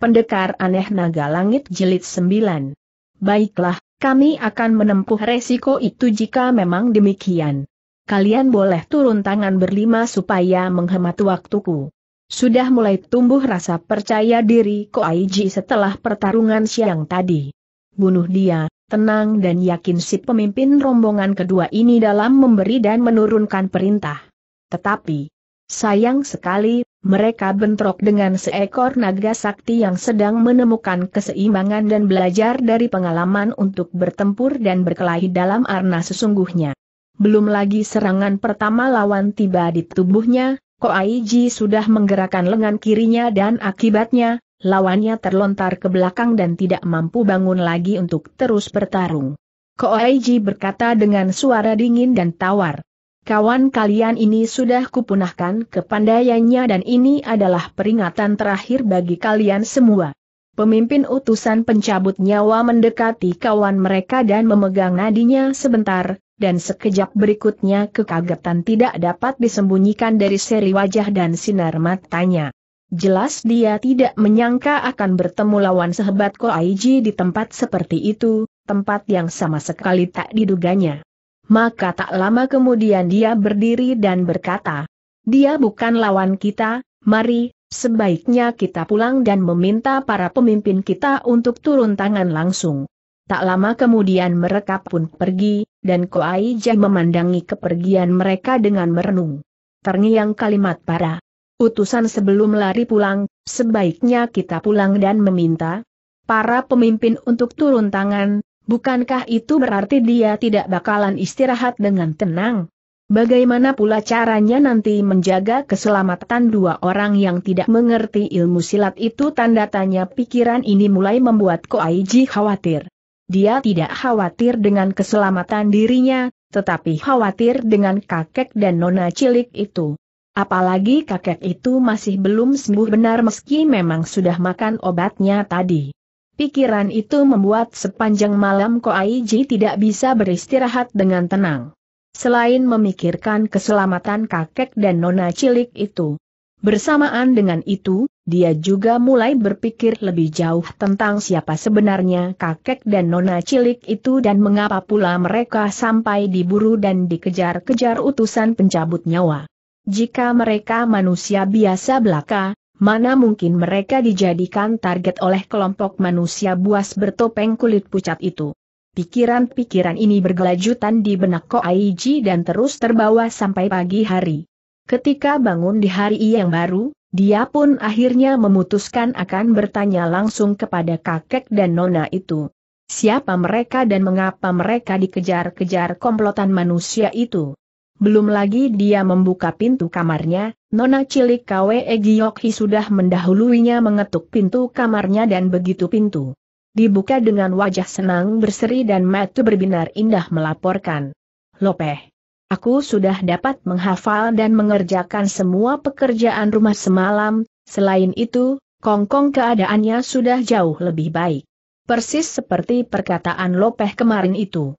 Pendekar aneh naga langit jelit 9. Baiklah, kami akan menempuh resiko itu jika memang demikian. Kalian boleh turun tangan berlima supaya menghemat waktuku. Sudah mulai tumbuh rasa percaya diri ko Aiji setelah pertarungan siang tadi. Bunuh dia, tenang dan yakin si pemimpin rombongan kedua ini dalam memberi dan menurunkan perintah. Tetapi, Sayang sekali, mereka bentrok dengan seekor naga sakti yang sedang menemukan keseimbangan dan belajar dari pengalaman untuk bertempur dan berkelahi dalam arna sesungguhnya. Belum lagi serangan pertama lawan tiba di tubuhnya, Ko Koaiji sudah menggerakkan lengan kirinya dan akibatnya, lawannya terlontar ke belakang dan tidak mampu bangun lagi untuk terus bertarung. Ko Koaiji berkata dengan suara dingin dan tawar, Kawan kalian ini sudah kupunahkan kepandaiannya dan ini adalah peringatan terakhir bagi kalian semua. Pemimpin utusan pencabut nyawa mendekati kawan mereka dan memegang nadinya sebentar, dan sekejap berikutnya kekagetan tidak dapat disembunyikan dari seri wajah dan sinar matanya. Jelas dia tidak menyangka akan bertemu lawan sehebat Ko Aiji di tempat seperti itu, tempat yang sama sekali tak diduganya. Maka tak lama kemudian dia berdiri dan berkata, dia bukan lawan kita, mari, sebaiknya kita pulang dan meminta para pemimpin kita untuk turun tangan langsung. Tak lama kemudian mereka pun pergi, dan Jai memandangi kepergian mereka dengan merenung. Terngiang kalimat para utusan sebelum lari pulang, sebaiknya kita pulang dan meminta para pemimpin untuk turun tangan, Bukankah itu berarti dia tidak bakalan istirahat dengan tenang? Bagaimana pula caranya nanti menjaga keselamatan dua orang yang tidak mengerti ilmu silat itu tanda tanya pikiran ini mulai membuat Ko Koaiji khawatir. Dia tidak khawatir dengan keselamatan dirinya, tetapi khawatir dengan kakek dan nona cilik itu. Apalagi kakek itu masih belum sembuh benar meski memang sudah makan obatnya tadi. Pikiran itu membuat sepanjang malam Ko Koaiji tidak bisa beristirahat dengan tenang. Selain memikirkan keselamatan kakek dan nona cilik itu, bersamaan dengan itu, dia juga mulai berpikir lebih jauh tentang siapa sebenarnya kakek dan nona cilik itu dan mengapa pula mereka sampai diburu dan dikejar-kejar utusan pencabut nyawa. Jika mereka manusia biasa belaka, Mana mungkin mereka dijadikan target oleh kelompok manusia buas bertopeng kulit pucat itu. Pikiran-pikiran ini bergelajutan di benak Ko Aiji dan terus terbawa sampai pagi hari. Ketika bangun di hari yang baru, dia pun akhirnya memutuskan akan bertanya langsung kepada kakek dan nona itu. Siapa mereka dan mengapa mereka dikejar-kejar komplotan manusia itu? Belum lagi dia membuka pintu kamarnya, Nona cilik Kwe Giyokhi sudah mendahuluinya mengetuk pintu kamarnya dan begitu pintu. Dibuka dengan wajah senang berseri dan mata berbinar indah melaporkan. Lopeh. Aku sudah dapat menghafal dan mengerjakan semua pekerjaan rumah semalam, selain itu, Kongkong keadaannya sudah jauh lebih baik. Persis seperti perkataan Lopeh kemarin itu.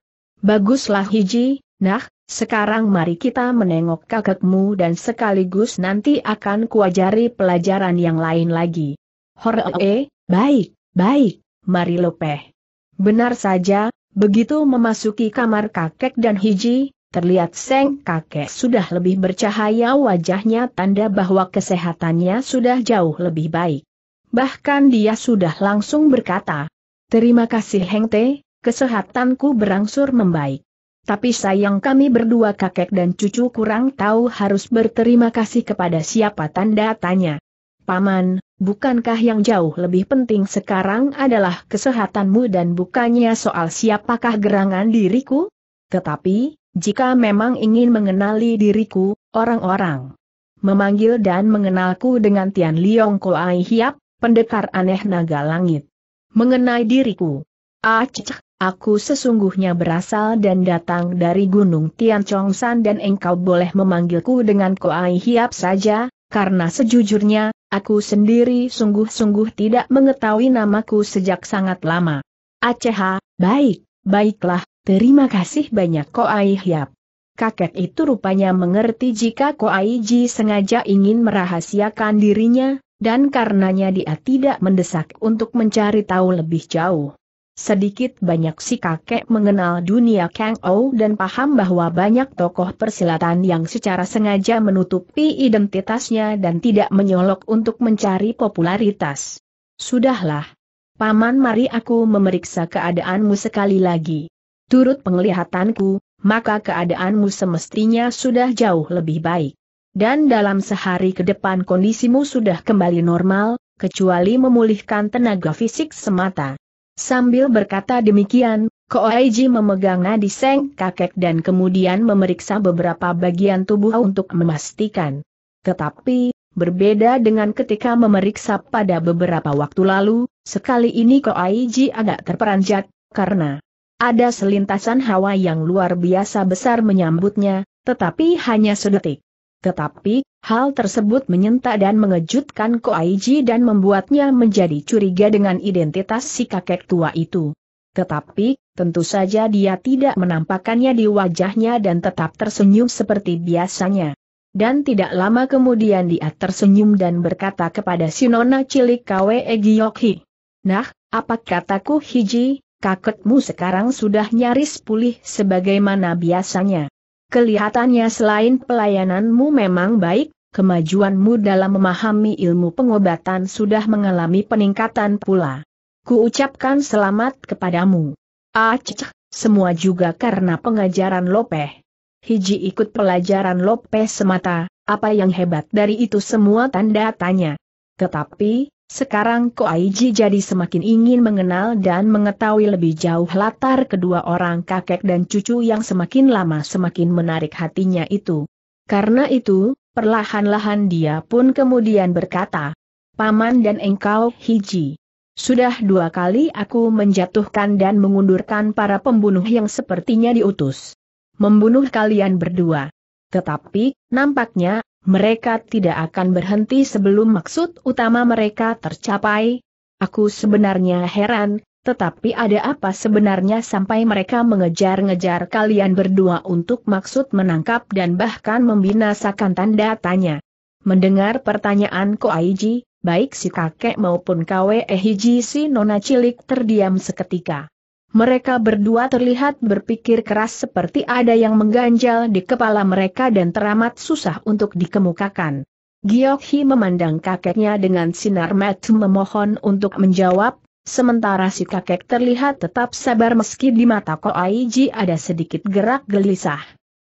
Baguslah hiji, nah, sekarang mari kita menengok kakekmu dan sekaligus nanti akan kuajari pelajaran yang lain lagi. Horoe, eh, eh, baik, baik, mari lopeh. Benar saja, begitu memasuki kamar kakek dan hiji, terlihat seng kakek sudah lebih bercahaya wajahnya tanda bahwa kesehatannya sudah jauh lebih baik. Bahkan dia sudah langsung berkata, Terima kasih Hengte, kesehatanku berangsur membaik tapi sayang kami berdua kakek dan cucu kurang tahu harus berterima kasih kepada siapa tanda tanya. Paman, bukankah yang jauh lebih penting sekarang adalah kesehatanmu dan bukannya soal siapakah gerangan diriku? Tetapi, jika memang ingin mengenali diriku, orang-orang memanggil dan mengenalku dengan Tian Liong Koai Hiap, pendekar aneh naga langit. Mengenai diriku. Acik. Ah, Aku sesungguhnya berasal dan datang dari Gunung Tian Chong San dan engkau boleh memanggilku dengan Koai Hiap saja, karena sejujurnya, aku sendiri sungguh-sungguh tidak mengetahui namaku sejak sangat lama. Aceha, baik, baiklah, terima kasih banyak Koai Hiap. Kakek itu rupanya mengerti jika Koai Ji sengaja ingin merahasiakan dirinya, dan karenanya dia tidak mendesak untuk mencari tahu lebih jauh. Sedikit banyak si kakek mengenal dunia Kang Ou dan paham bahwa banyak tokoh persilatan yang secara sengaja menutupi identitasnya dan tidak menyolok untuk mencari popularitas. Sudahlah. Paman mari aku memeriksa keadaanmu sekali lagi. Turut penglihatanku, maka keadaanmu semestinya sudah jauh lebih baik. Dan dalam sehari ke depan kondisimu sudah kembali normal, kecuali memulihkan tenaga fisik semata. Sambil berkata demikian, Koaiji memegang nadi seng kakek dan kemudian memeriksa beberapa bagian tubuh untuk memastikan. Tetapi, berbeda dengan ketika memeriksa pada beberapa waktu lalu, sekali ini Koaiji agak terperanjat, karena ada selintasan hawa yang luar biasa besar menyambutnya, tetapi hanya sedetik. Tetapi, hal tersebut menyentak dan mengejutkan Ko Aiji dan membuatnya menjadi curiga dengan identitas si kakek tua itu. Tetapi, tentu saja dia tidak menampakkannya di wajahnya dan tetap tersenyum seperti biasanya. Dan tidak lama kemudian dia tersenyum dan berkata kepada si nona cilik Kwe Giyokhi. Nah, apa kataku hiji, kakekmu sekarang sudah nyaris pulih sebagaimana biasanya. Kelihatannya selain pelayananmu memang baik, kemajuanmu dalam memahami ilmu pengobatan sudah mengalami peningkatan pula. Kuucapkan selamat kepadamu. Aceh, semua juga karena pengajaran Lopeh. Hiji ikut pelajaran Lopeh semata, apa yang hebat dari itu semua tanda tanya. Tetapi, sekarang ko Aiji jadi semakin ingin mengenal dan mengetahui lebih jauh latar kedua orang kakek dan cucu yang semakin lama semakin menarik hatinya itu. Karena itu, perlahan-lahan dia pun kemudian berkata, Paman dan engkau hiji. Sudah dua kali aku menjatuhkan dan mengundurkan para pembunuh yang sepertinya diutus. Membunuh kalian berdua. Tetapi, nampaknya mereka tidak akan berhenti sebelum maksud utama mereka tercapai. Aku sebenarnya heran, tetapi ada apa sebenarnya sampai mereka mengejar-ngejar kalian berdua untuk maksud menangkap dan bahkan membinasakan tanda tanya. Mendengar pertanyaan Ko Aiji, baik si kakek maupun e Hiji si nona cilik terdiam seketika. Mereka berdua terlihat berpikir keras seperti ada yang mengganjal di kepala mereka dan teramat susah untuk dikemukakan. Giokhi memandang kakeknya dengan sinar mata memohon untuk menjawab, sementara si kakek terlihat tetap sabar meski di mata Koaiji ada sedikit gerak gelisah.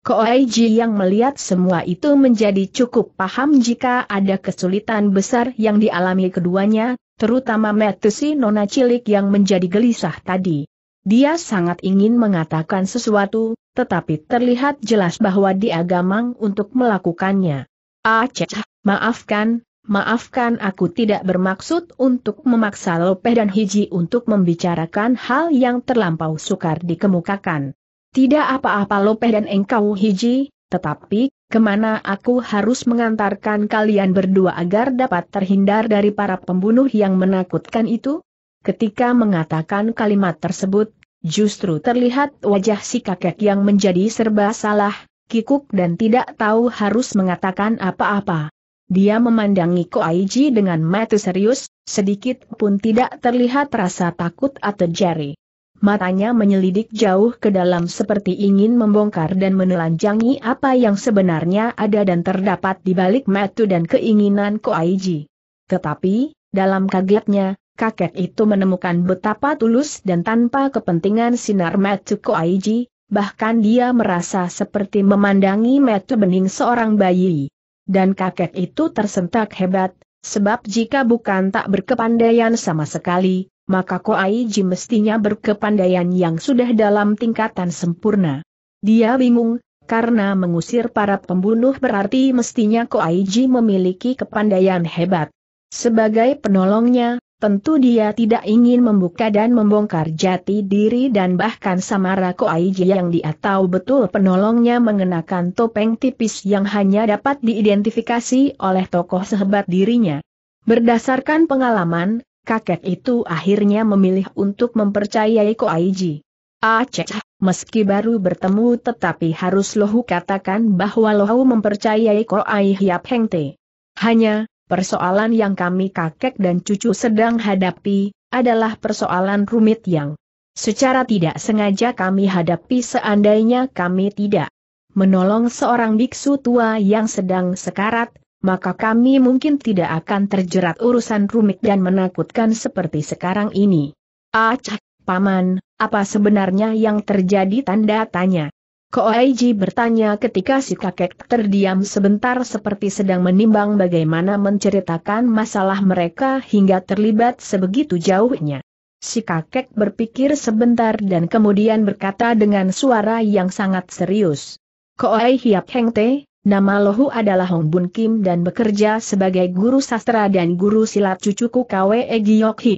Koaiji yang melihat semua itu menjadi cukup paham jika ada kesulitan besar yang dialami keduanya, terutama si nona cilik yang menjadi gelisah tadi. Dia sangat ingin mengatakan sesuatu, tetapi terlihat jelas bahwa dia gamang untuk melakukannya. Aceh, ah, maafkan, maafkan aku tidak bermaksud untuk memaksa Lopeh dan Hiji untuk membicarakan hal yang terlampau sukar dikemukakan. Tidak apa-apa Lopeh dan engkau Hiji, tetapi, kemana aku harus mengantarkan kalian berdua agar dapat terhindar dari para pembunuh yang menakutkan itu? Ketika mengatakan kalimat tersebut, justru terlihat wajah si kakek yang menjadi serba salah, kikuk dan tidak tahu harus mengatakan apa-apa. Dia memandangi Aiji dengan mata serius, sedikit pun tidak terlihat rasa takut atau jari. Matanya menyelidik jauh ke dalam seperti ingin membongkar dan menelanjangi apa yang sebenarnya ada dan terdapat di balik matu dan keinginan Aiji. Tetapi, dalam kagetnya, kakek itu menemukan betapa tulus dan tanpa kepentingan sinar Matu Koaiji, bahkan dia merasa seperti memandangi Matu Bening seorang bayi. Dan kakek itu tersentak hebat, sebab jika bukan tak berkepandaian sama sekali, maka Koaiji mestinya berkepandaian yang sudah dalam tingkatan sempurna. Dia bingung, karena mengusir para pembunuh berarti mestinya Koaiji memiliki kepandaian hebat. Sebagai penolongnya, Tentu dia tidak ingin membuka dan membongkar jati diri dan bahkan Samara Koaiji yang dia tahu betul penolongnya mengenakan topeng tipis yang hanya dapat diidentifikasi oleh tokoh sehebat dirinya. Berdasarkan pengalaman, kakek itu akhirnya memilih untuk mempercayai Koaiji. Aceh, meski baru bertemu tetapi harus Lohu katakan bahwa Lohu mempercayai Koaiji Yap Hengte. Hanya, Persoalan yang kami kakek dan cucu sedang hadapi, adalah persoalan rumit yang secara tidak sengaja kami hadapi seandainya kami tidak menolong seorang biksu tua yang sedang sekarat, maka kami mungkin tidak akan terjerat urusan rumit dan menakutkan seperti sekarang ini. Acah, Paman, apa sebenarnya yang terjadi tanda tanya? Koaiji bertanya ketika si kakek terdiam sebentar seperti sedang menimbang bagaimana menceritakan masalah mereka hingga terlibat sebegitu jauhnya. Si kakek berpikir sebentar dan kemudian berkata dengan suara yang sangat serius. Koai Hiap Heng Te, nama Lohu adalah Hong Bun Kim dan bekerja sebagai guru sastra dan guru silat cucuku Kwe Giok Hi.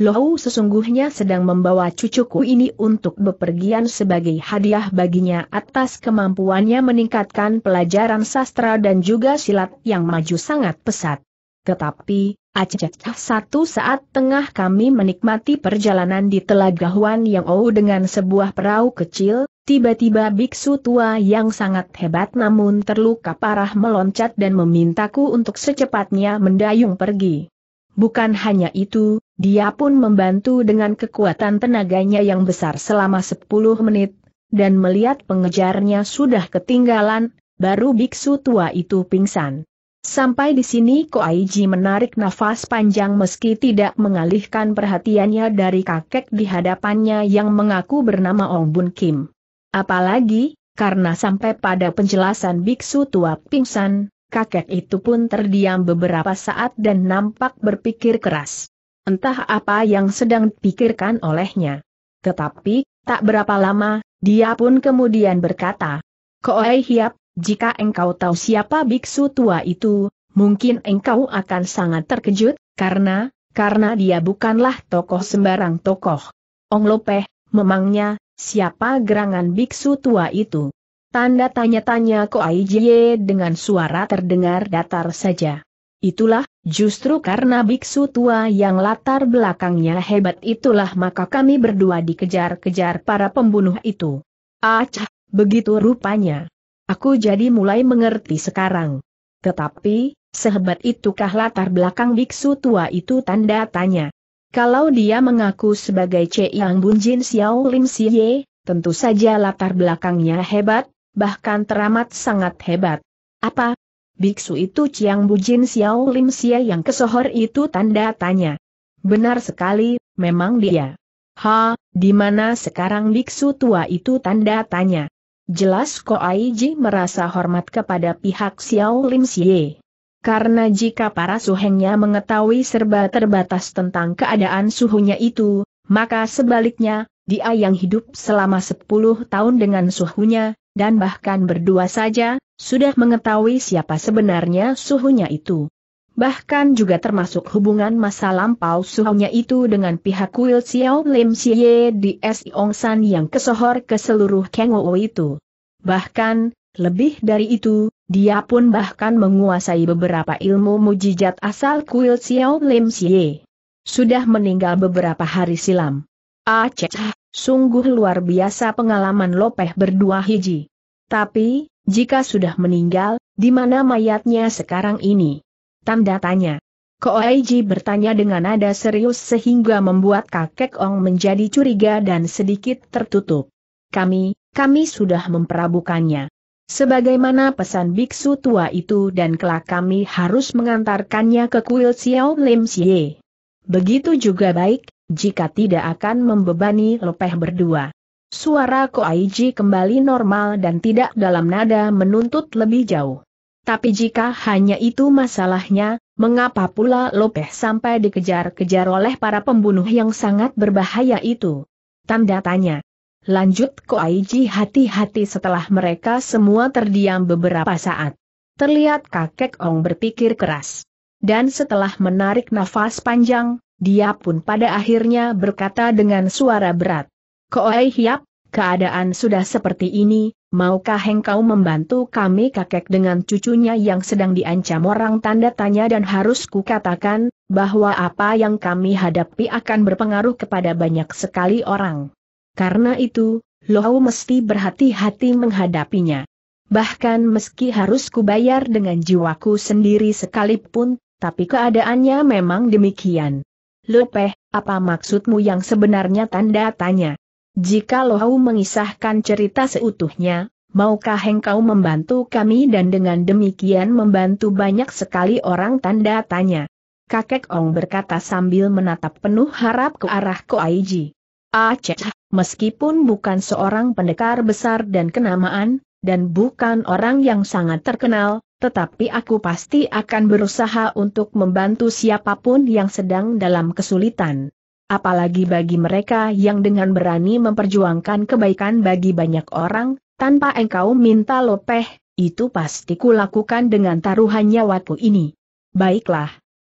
Lohou sesungguhnya sedang membawa cucuku ini untuk bepergian sebagai hadiah baginya atas kemampuannya meningkatkan pelajaran sastra dan juga silat yang maju sangat pesat. Tetapi, acecah satu saat tengah kami menikmati perjalanan di Telaga Huan Yang Ou dengan sebuah perahu kecil, tiba-tiba biksu tua yang sangat hebat namun terluka parah meloncat dan memintaku untuk secepatnya mendayung pergi. Bukan hanya itu, dia pun membantu dengan kekuatan tenaganya yang besar selama 10 menit, dan melihat pengejarnya sudah ketinggalan, baru biksu tua itu pingsan. Sampai di sini Koaiji menarik nafas panjang meski tidak mengalihkan perhatiannya dari kakek di hadapannya yang mengaku bernama Ong Bun Kim. Apalagi, karena sampai pada penjelasan biksu tua pingsan, kakek itu pun terdiam beberapa saat dan nampak berpikir keras. Entah apa yang sedang pikirkan olehnya. Tetapi, tak berapa lama, dia pun kemudian berkata, Koei Hiap, jika engkau tahu siapa biksu tua itu, mungkin engkau akan sangat terkejut, karena, karena dia bukanlah tokoh sembarang tokoh. Ong Lopeh, memangnya, siapa gerangan biksu tua itu? Tanda tanya-tanya Koai Jie dengan suara terdengar datar saja. Itulah, justru karena biksu tua yang latar belakangnya hebat itulah maka kami berdua dikejar-kejar para pembunuh itu. Acah, begitu rupanya. Aku jadi mulai mengerti sekarang. Tetapi, sehebat itukah latar belakang biksu tua itu tanda tanya. Kalau dia mengaku sebagai Ce Yang Bunjin Xiao Lim Siye, tentu saja latar belakangnya hebat, bahkan teramat sangat hebat. Apa, biksu itu Chiang Bujin Xiao Lim Sia yang kesohor itu tanda tanya. Benar sekali, memang dia. Ha, di mana sekarang biksu tua itu tanda tanya. Jelas Ko Aiji merasa hormat kepada pihak Xiao Lim Sia. Karena jika para suhengnya mengetahui serba terbatas tentang keadaan suhunya itu, maka sebaliknya, dia yang hidup selama 10 tahun dengan suhunya, dan bahkan berdua saja, sudah mengetahui siapa sebenarnya suhunya itu. Bahkan juga termasuk hubungan masa lampau suhunya itu dengan pihak Kuil Xiao Lim Xie di Si Ong San yang kesohor ke seluruh Kengo itu. Bahkan, lebih dari itu, dia pun bahkan menguasai beberapa ilmu mujizat asal Kuil Xiao Lim Xie. Sudah meninggal beberapa hari silam. Aceh, sungguh luar biasa pengalaman Lopeh berdua hiji. Tapi, jika sudah meninggal, di mana mayatnya sekarang ini? Tanda tanya. Koaiji bertanya dengan nada serius sehingga membuat kakek Ong menjadi curiga dan sedikit tertutup. Kami, kami sudah memperabukannya. Sebagaimana pesan biksu tua itu dan kelak kami harus mengantarkannya ke kuil Xiao Lim Xie. Begitu juga baik, jika tidak akan membebani lepeh berdua. Suara Ko Koaiji kembali normal dan tidak dalam nada menuntut lebih jauh. Tapi jika hanya itu masalahnya, mengapa pula Lopeh sampai dikejar-kejar oleh para pembunuh yang sangat berbahaya itu? Tanda tanya. Lanjut Ko Koaiji hati-hati setelah mereka semua terdiam beberapa saat. Terlihat kakek Ong berpikir keras. Dan setelah menarik nafas panjang, dia pun pada akhirnya berkata dengan suara berat. Koei Hiap, keadaan sudah seperti ini, maukah engkau membantu kami kakek dengan cucunya yang sedang diancam orang tanda tanya dan harus kukatakan, bahwa apa yang kami hadapi akan berpengaruh kepada banyak sekali orang. Karena itu, Lohau mesti berhati-hati menghadapinya. Bahkan meski harus kubayar dengan jiwaku sendiri sekalipun, tapi keadaannya memang demikian. Lopeh, apa maksudmu yang sebenarnya tanda tanya? Jika Lohau mengisahkan cerita seutuhnya, maukah engkau membantu kami dan dengan demikian membantu banyak sekali orang tanda tanya? Kakek Ong berkata sambil menatap penuh harap ke arah Ko Aiji. Aceh, ah, meskipun bukan seorang pendekar besar dan kenamaan, dan bukan orang yang sangat terkenal, tetapi aku pasti akan berusaha untuk membantu siapapun yang sedang dalam kesulitan apalagi bagi mereka yang dengan berani memperjuangkan kebaikan bagi banyak orang, tanpa engkau minta lopeh, itu pasti kulakukan dengan taruhan nyawaku ini. Baiklah.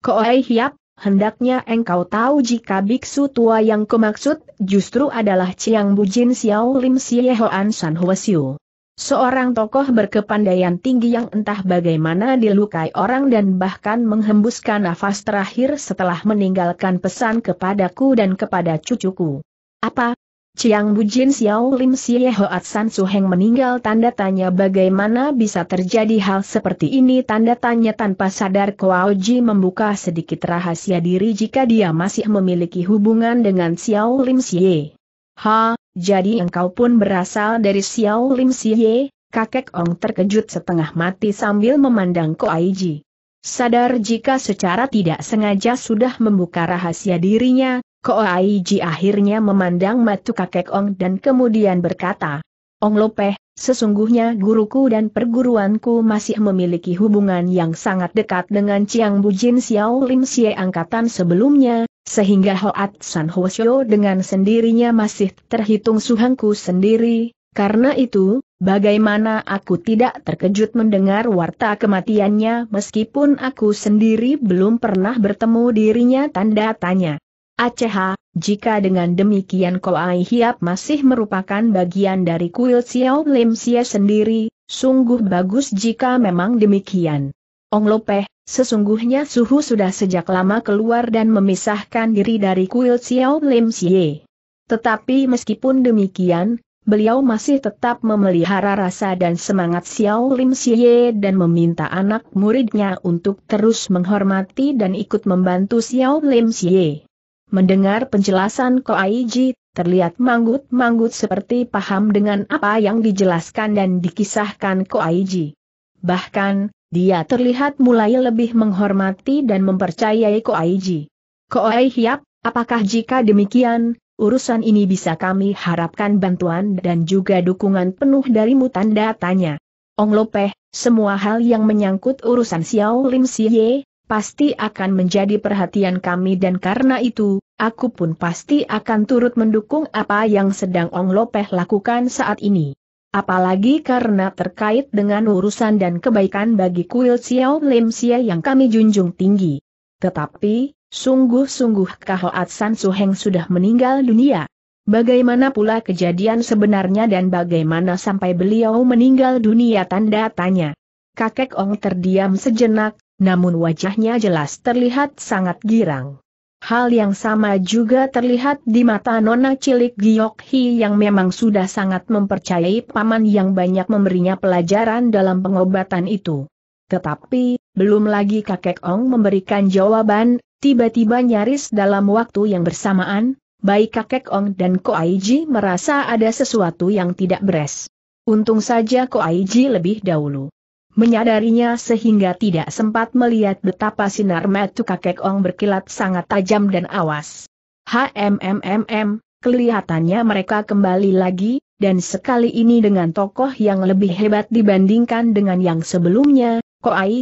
Koai Hiap, hendaknya engkau tahu jika biksu tua yang kumaksud justru adalah Chiang Bujin Xiao Lim Siehoan San Hwasyu. Seorang tokoh berkepandaian tinggi yang entah bagaimana dilukai orang dan bahkan menghembuskan nafas terakhir setelah meninggalkan pesan kepadaku dan kepada cucuku. Apa? Chiang Bujin Xiao Lim Xie Hoat San Suheng meninggal tanda tanya bagaimana bisa terjadi hal seperti ini tanda tanya tanpa sadar Kuo Ji membuka sedikit rahasia diri jika dia masih memiliki hubungan dengan Xiao Lim Xie. Ha, jadi engkau pun berasal dari Xiao Lim Siye, kakek Ong terkejut setengah mati sambil memandang Ko Aiji. Sadar jika secara tidak sengaja sudah membuka rahasia dirinya, Ko Aiji akhirnya memandang matu kakek Ong dan kemudian berkata, Ong Lopeh, sesungguhnya guruku dan perguruanku masih memiliki hubungan yang sangat dekat dengan Chiang Bujin Xiao Lim Siye angkatan sebelumnya, sehingga Hoat San Hosyo dengan sendirinya masih terhitung suhangku sendiri, karena itu, bagaimana aku tidak terkejut mendengar warta kematiannya meskipun aku sendiri belum pernah bertemu dirinya tanda tanya. Aceh, jika dengan demikian Koai Hiap masih merupakan bagian dari kuil Xiao Lim Xie sendiri, sungguh bagus jika memang demikian. Ong Lopeh, Sesungguhnya suhu sudah sejak lama keluar dan memisahkan diri dari kuil Xiao Lim Xie. Tetapi meskipun demikian, beliau masih tetap memelihara rasa dan semangat Xiao Lim Xie dan meminta anak muridnya untuk terus menghormati dan ikut membantu Xiao Lim Xie. Mendengar penjelasan Ko Ji, terlihat manggut-manggut seperti paham dengan apa yang dijelaskan dan dikisahkan Ko Ji. Bahkan, dia terlihat mulai lebih menghormati dan mempercayai Ko Koaiji. Koai Hiap, apakah jika demikian, urusan ini bisa kami harapkan bantuan dan juga dukungan penuh dari tanda tanya. Ong Lopeh, semua hal yang menyangkut urusan Xiao Lim Siye, pasti akan menjadi perhatian kami dan karena itu, aku pun pasti akan turut mendukung apa yang sedang Ong Lopeh lakukan saat ini. Apalagi karena terkait dengan urusan dan kebaikan bagi kuil Xiao Lim Xie yang kami junjung tinggi. Tetapi, sungguh-sungguh Kahoat San Suheng sudah meninggal dunia. Bagaimana pula kejadian sebenarnya dan bagaimana sampai beliau meninggal dunia tanda tanya. Kakek Ong terdiam sejenak, namun wajahnya jelas terlihat sangat girang. Hal yang sama juga terlihat di mata nona cilik Giok Hi yang memang sudah sangat mempercayai paman yang banyak memberinya pelajaran dalam pengobatan itu. Tetapi, belum lagi kakek Ong memberikan jawaban, tiba-tiba nyaris dalam waktu yang bersamaan, baik kakek Ong dan Ko Aiji merasa ada sesuatu yang tidak beres. Untung saja Ko Aiji lebih dahulu menyadarinya sehingga tidak sempat melihat betapa sinar metu kakek Ong berkilat sangat tajam dan awas. HMMMM, kelihatannya mereka kembali lagi, dan sekali ini dengan tokoh yang lebih hebat dibandingkan dengan yang sebelumnya,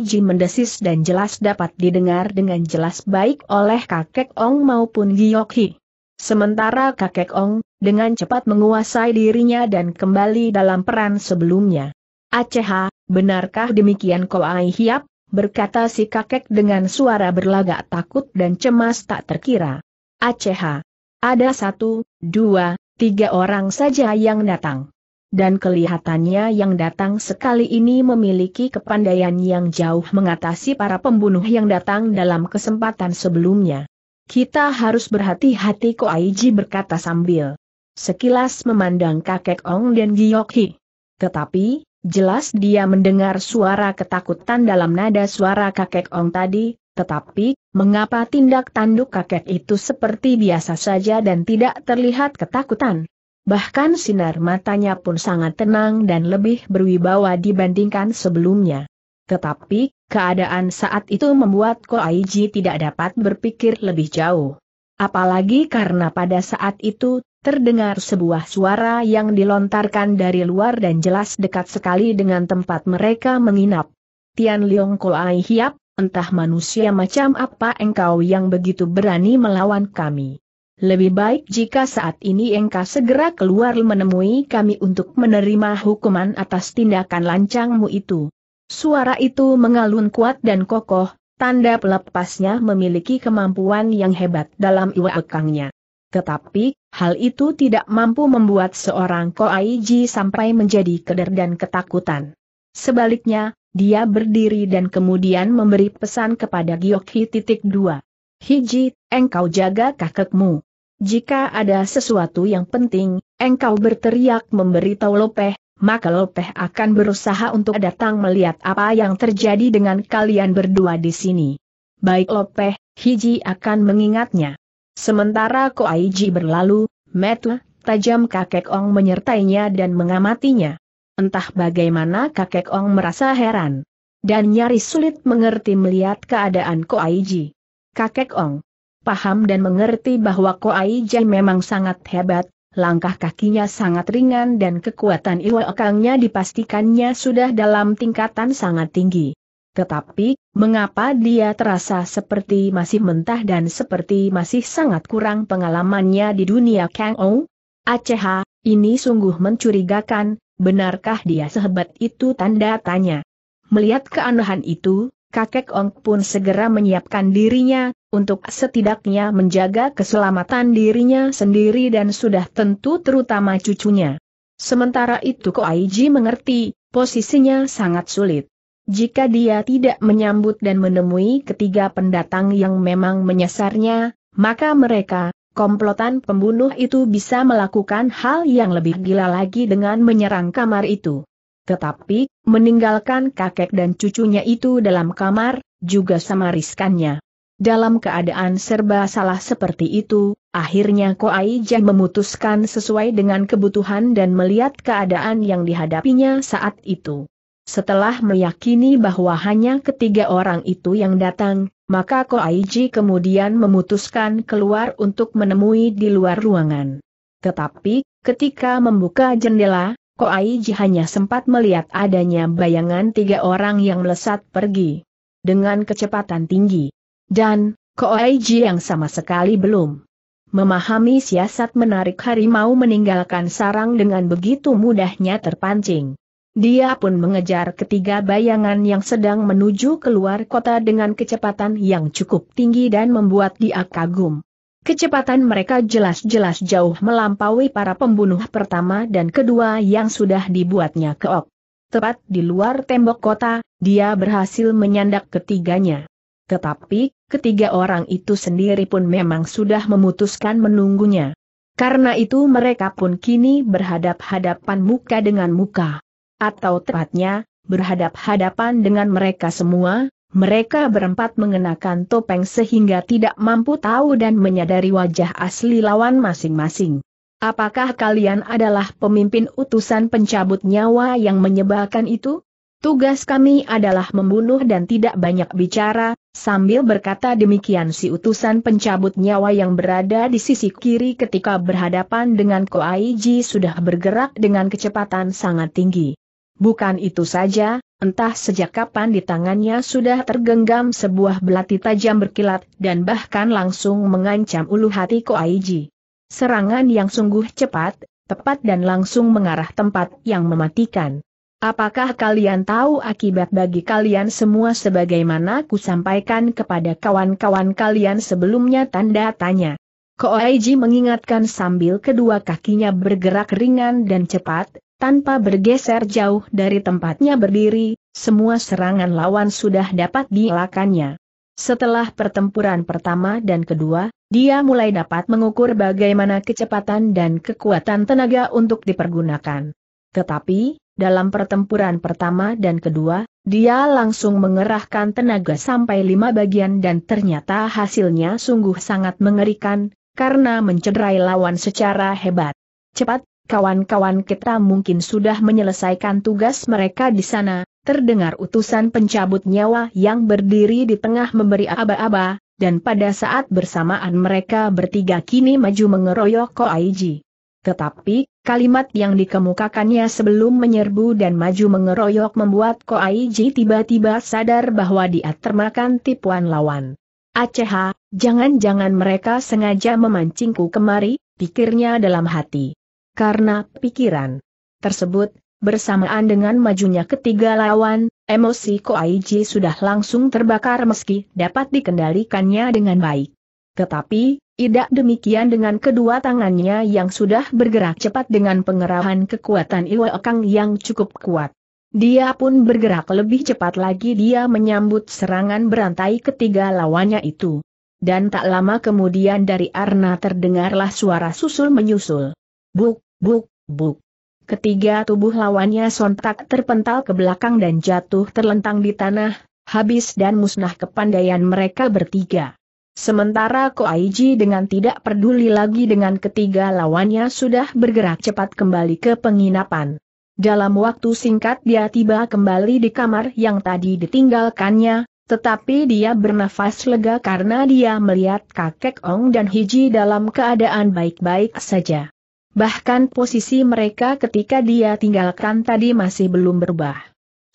Ji mendesis dan jelas dapat didengar dengan jelas baik oleh kakek Ong maupun Hi. Sementara kakek Ong, dengan cepat menguasai dirinya dan kembali dalam peran sebelumnya. Aceha, benarkah demikian kau ai hiap? Berkata si kakek dengan suara berlagak takut dan cemas tak terkira. Aceha. Ada satu, dua, tiga orang saja yang datang. Dan kelihatannya yang datang sekali ini memiliki kepandaian yang jauh mengatasi para pembunuh yang datang dalam kesempatan sebelumnya. Kita harus berhati-hati Aiji berkata sambil sekilas memandang kakek Ong dan Giyokhi. Tetapi, Jelas dia mendengar suara ketakutan dalam nada suara kakek Ong tadi, tetapi, mengapa tindak tanduk kakek itu seperti biasa saja dan tidak terlihat ketakutan? Bahkan sinar matanya pun sangat tenang dan lebih berwibawa dibandingkan sebelumnya. Tetapi, keadaan saat itu membuat Ko Koaiji tidak dapat berpikir lebih jauh. Apalagi karena pada saat itu, terdengar sebuah suara yang dilontarkan dari luar dan jelas dekat sekali dengan tempat mereka menginap. Tian Leong Koai Hiap, entah manusia macam apa engkau yang begitu berani melawan kami. Lebih baik jika saat ini engkau segera keluar menemui kami untuk menerima hukuman atas tindakan lancangmu itu. Suara itu mengalun kuat dan kokoh, tanda pelepasnya memiliki kemampuan yang hebat dalam iwa akangnya. Tetapi, hal itu tidak mampu membuat seorang Koaiji sampai menjadi keder dan ketakutan. Sebaliknya, dia berdiri dan kemudian memberi pesan kepada Gyoki titik dua. Hiji, engkau jaga kakekmu. Jika ada sesuatu yang penting, engkau berteriak memberitahu Lopeh, maka Lopeh akan berusaha untuk datang melihat apa yang terjadi dengan kalian berdua di sini. Baik Lopeh, Hiji akan mengingatnya. Sementara Ko Koaiji berlalu, Metu, tajam kakek Ong menyertainya dan mengamatinya. Entah bagaimana kakek Ong merasa heran. Dan nyaris sulit mengerti melihat keadaan Ko Koaiji. Kakek Ong paham dan mengerti bahwa Ko Aiji memang sangat hebat, langkah kakinya sangat ringan dan kekuatan iwa dipastikannya sudah dalam tingkatan sangat tinggi. Tetapi, mengapa dia terasa seperti masih mentah dan seperti masih sangat kurang pengalamannya di dunia Kang Ou? Aceh, ini sungguh mencurigakan, benarkah dia sehebat itu tanda tanya. Melihat keanehan itu, kakek Ong pun segera menyiapkan dirinya, untuk setidaknya menjaga keselamatan dirinya sendiri dan sudah tentu terutama cucunya. Sementara itu Ko Aiji mengerti, posisinya sangat sulit. Jika dia tidak menyambut dan menemui ketiga pendatang yang memang menyasarnya, maka mereka, komplotan pembunuh itu bisa melakukan hal yang lebih gila lagi dengan menyerang kamar itu. Tetapi, meninggalkan kakek dan cucunya itu dalam kamar, juga sama riskannya. Dalam keadaan serba salah seperti itu, akhirnya Koaija memutuskan sesuai dengan kebutuhan dan melihat keadaan yang dihadapinya saat itu. Setelah meyakini bahwa hanya ketiga orang itu yang datang, maka Ko Koaiji kemudian memutuskan keluar untuk menemui di luar ruangan. Tetapi, ketika membuka jendela, Ko Koaiji hanya sempat melihat adanya bayangan tiga orang yang melesat pergi. Dengan kecepatan tinggi. Dan, Ko Koaiji yang sama sekali belum memahami siasat menarik harimau meninggalkan sarang dengan begitu mudahnya terpancing. Dia pun mengejar ketiga bayangan yang sedang menuju keluar kota dengan kecepatan yang cukup tinggi dan membuat dia kagum. Kecepatan mereka jelas-jelas jauh melampaui para pembunuh pertama dan kedua yang sudah dibuatnya keok. Tepat di luar tembok kota, dia berhasil menyandak ketiganya. Tetapi, ketiga orang itu sendiri pun memang sudah memutuskan menunggunya. Karena itu mereka pun kini berhadap-hadapan muka dengan muka atau tepatnya, berhadap-hadapan dengan mereka semua, mereka berempat mengenakan topeng sehingga tidak mampu tahu dan menyadari wajah asli lawan masing-masing. Apakah kalian adalah pemimpin utusan pencabut nyawa yang menyebalkan itu? Tugas kami adalah membunuh dan tidak banyak bicara, sambil berkata demikian si utusan pencabut nyawa yang berada di sisi kiri ketika berhadapan dengan Koaiji sudah bergerak dengan kecepatan sangat tinggi. Bukan itu saja, entah sejak kapan di tangannya sudah tergenggam sebuah belati tajam berkilat dan bahkan langsung mengancam ulu hati Aiji. Serangan yang sungguh cepat, tepat dan langsung mengarah tempat yang mematikan. Apakah kalian tahu akibat bagi kalian semua sebagaimana ku sampaikan kepada kawan-kawan kalian sebelumnya tanda tanya? Ko Aiji mengingatkan sambil kedua kakinya bergerak ringan dan cepat, tanpa bergeser jauh dari tempatnya berdiri, semua serangan lawan sudah dapat dielakannya. Setelah pertempuran pertama dan kedua, dia mulai dapat mengukur bagaimana kecepatan dan kekuatan tenaga untuk dipergunakan. Tetapi, dalam pertempuran pertama dan kedua, dia langsung mengerahkan tenaga sampai lima bagian dan ternyata hasilnya sungguh sangat mengerikan, karena mencederai lawan secara hebat. Cepat, kawan-kawan kita mungkin sudah menyelesaikan tugas mereka di sana, terdengar utusan pencabut nyawa yang berdiri di tengah memberi aba-aba, dan pada saat bersamaan mereka bertiga kini maju mengeroyok Ko Aiji. Tetapi, kalimat yang dikemukakannya sebelum menyerbu dan maju mengeroyok membuat Ko Aiji tiba-tiba sadar bahwa dia termakan tipuan lawan. Aceh, jangan-jangan mereka sengaja memancingku kemari, pikirnya dalam hati karena pikiran tersebut, bersamaan dengan majunya ketiga lawan, emosi Koaiji sudah langsung terbakar meski dapat dikendalikannya dengan baik. Tetapi, tidak demikian dengan kedua tangannya yang sudah bergerak cepat dengan pengerahan kekuatan Iwa Ekang yang cukup kuat. Dia pun bergerak lebih cepat lagi dia menyambut serangan berantai ketiga lawannya itu. Dan tak lama kemudian dari Arna terdengarlah suara susul menyusul. Buk, buk, buk. Ketiga tubuh lawannya sontak terpental ke belakang dan jatuh terlentang di tanah, habis dan musnah kepandaian mereka bertiga. Sementara Ko Koaiji dengan tidak peduli lagi dengan ketiga lawannya sudah bergerak cepat kembali ke penginapan. Dalam waktu singkat dia tiba kembali di kamar yang tadi ditinggalkannya, tetapi dia bernafas lega karena dia melihat kakek Ong dan Hiji dalam keadaan baik-baik saja. Bahkan posisi mereka ketika dia tinggalkan tadi masih belum berubah.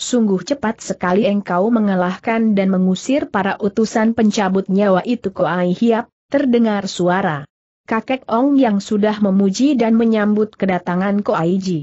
Sungguh cepat sekali engkau mengalahkan dan mengusir para utusan pencabut nyawa itu Koai Hiap, terdengar suara. Kakek Ong yang sudah memuji dan menyambut kedatangan Koai Ji.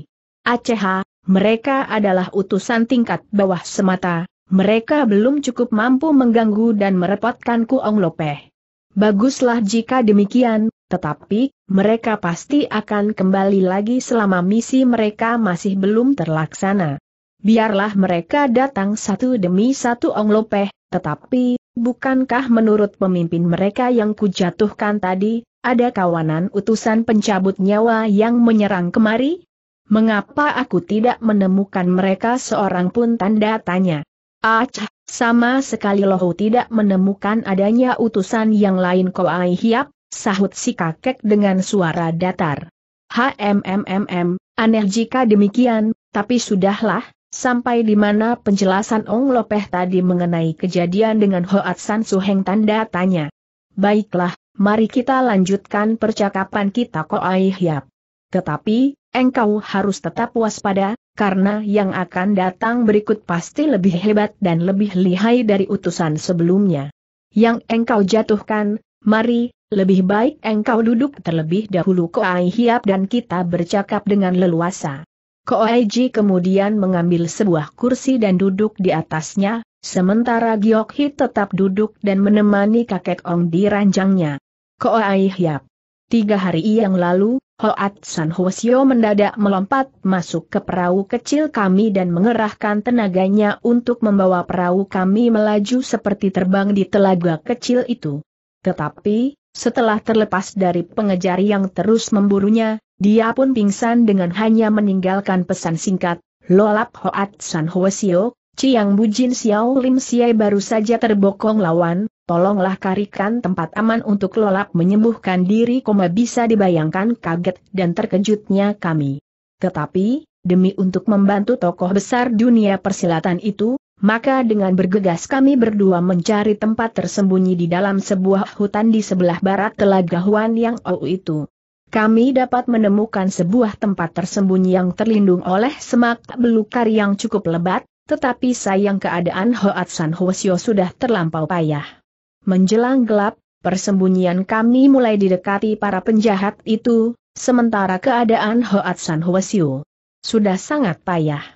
Aceha, mereka adalah utusan tingkat bawah semata, mereka belum cukup mampu mengganggu dan merepotkan Ku Ong Lopeh. Baguslah jika demikian, tetapi, mereka pasti akan kembali lagi selama misi mereka masih belum terlaksana. Biarlah mereka datang satu demi satu Ong Lopeh, tetapi, bukankah menurut pemimpin mereka yang kujatuhkan tadi, ada kawanan utusan pencabut nyawa yang menyerang kemari? Mengapa aku tidak menemukan mereka seorang pun tanda tanya? Acah, sama sekali loh, tidak menemukan adanya utusan yang lain koai hiap, sahut si kakek dengan suara datar. HMMMM, aneh jika demikian, tapi sudahlah, sampai di mana penjelasan Ong Lopeh tadi mengenai kejadian dengan Hoat San Suheng tanda tanya. Baiklah, mari kita lanjutkan percakapan kita Koai Hiap. Tetapi, engkau harus tetap waspada, karena yang akan datang berikut pasti lebih hebat dan lebih lihai dari utusan sebelumnya. Yang engkau jatuhkan, mari, lebih baik engkau duduk terlebih dahulu Koai Hiap dan kita bercakap dengan leluasa. Koai Ji kemudian mengambil sebuah kursi dan duduk di atasnya, sementara Giok Hi tetap duduk dan menemani kakek Ong di ranjangnya. Koai Hiap. Tiga hari yang lalu, Hoat San Hosio mendadak melompat masuk ke perahu kecil kami dan mengerahkan tenaganya untuk membawa perahu kami melaju seperti terbang di telaga kecil itu. Tetapi, setelah terlepas dari pengejar yang terus memburunya, dia pun pingsan dengan hanya meninggalkan pesan singkat, Lolap Hoat San Hwasio, Ciang Bujin Xiao Lim Siai baru saja terbokong lawan, tolonglah karikan tempat aman untuk Lolap menyembuhkan diri, koma bisa dibayangkan kaget dan terkejutnya kami. Tetapi, demi untuk membantu tokoh besar dunia persilatan itu, maka dengan bergegas kami berdua mencari tempat tersembunyi di dalam sebuah hutan di sebelah barat telaga Huan Yang Ou itu. Kami dapat menemukan sebuah tempat tersembunyi yang terlindung oleh semak belukar yang cukup lebat, tetapi sayang keadaan Hoat San Hwasyo sudah terlampau payah. Menjelang gelap, persembunyian kami mulai didekati para penjahat itu, sementara keadaan Hoat San Hwasyo sudah sangat payah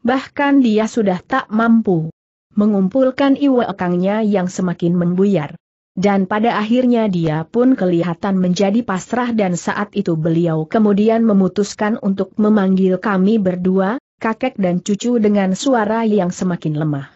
bahkan dia sudah tak mampu mengumpulkan iwekangnya yang semakin membuyar. Dan pada akhirnya dia pun kelihatan menjadi pasrah dan saat itu beliau kemudian memutuskan untuk memanggil kami berdua, kakek dan cucu dengan suara yang semakin lemah.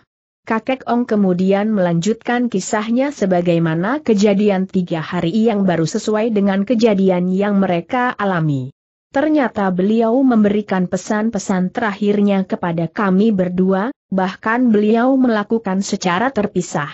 Kakek Ong kemudian melanjutkan kisahnya sebagaimana kejadian tiga hari yang baru sesuai dengan kejadian yang mereka alami. Ternyata beliau memberikan pesan-pesan terakhirnya kepada kami berdua, bahkan beliau melakukan secara terpisah.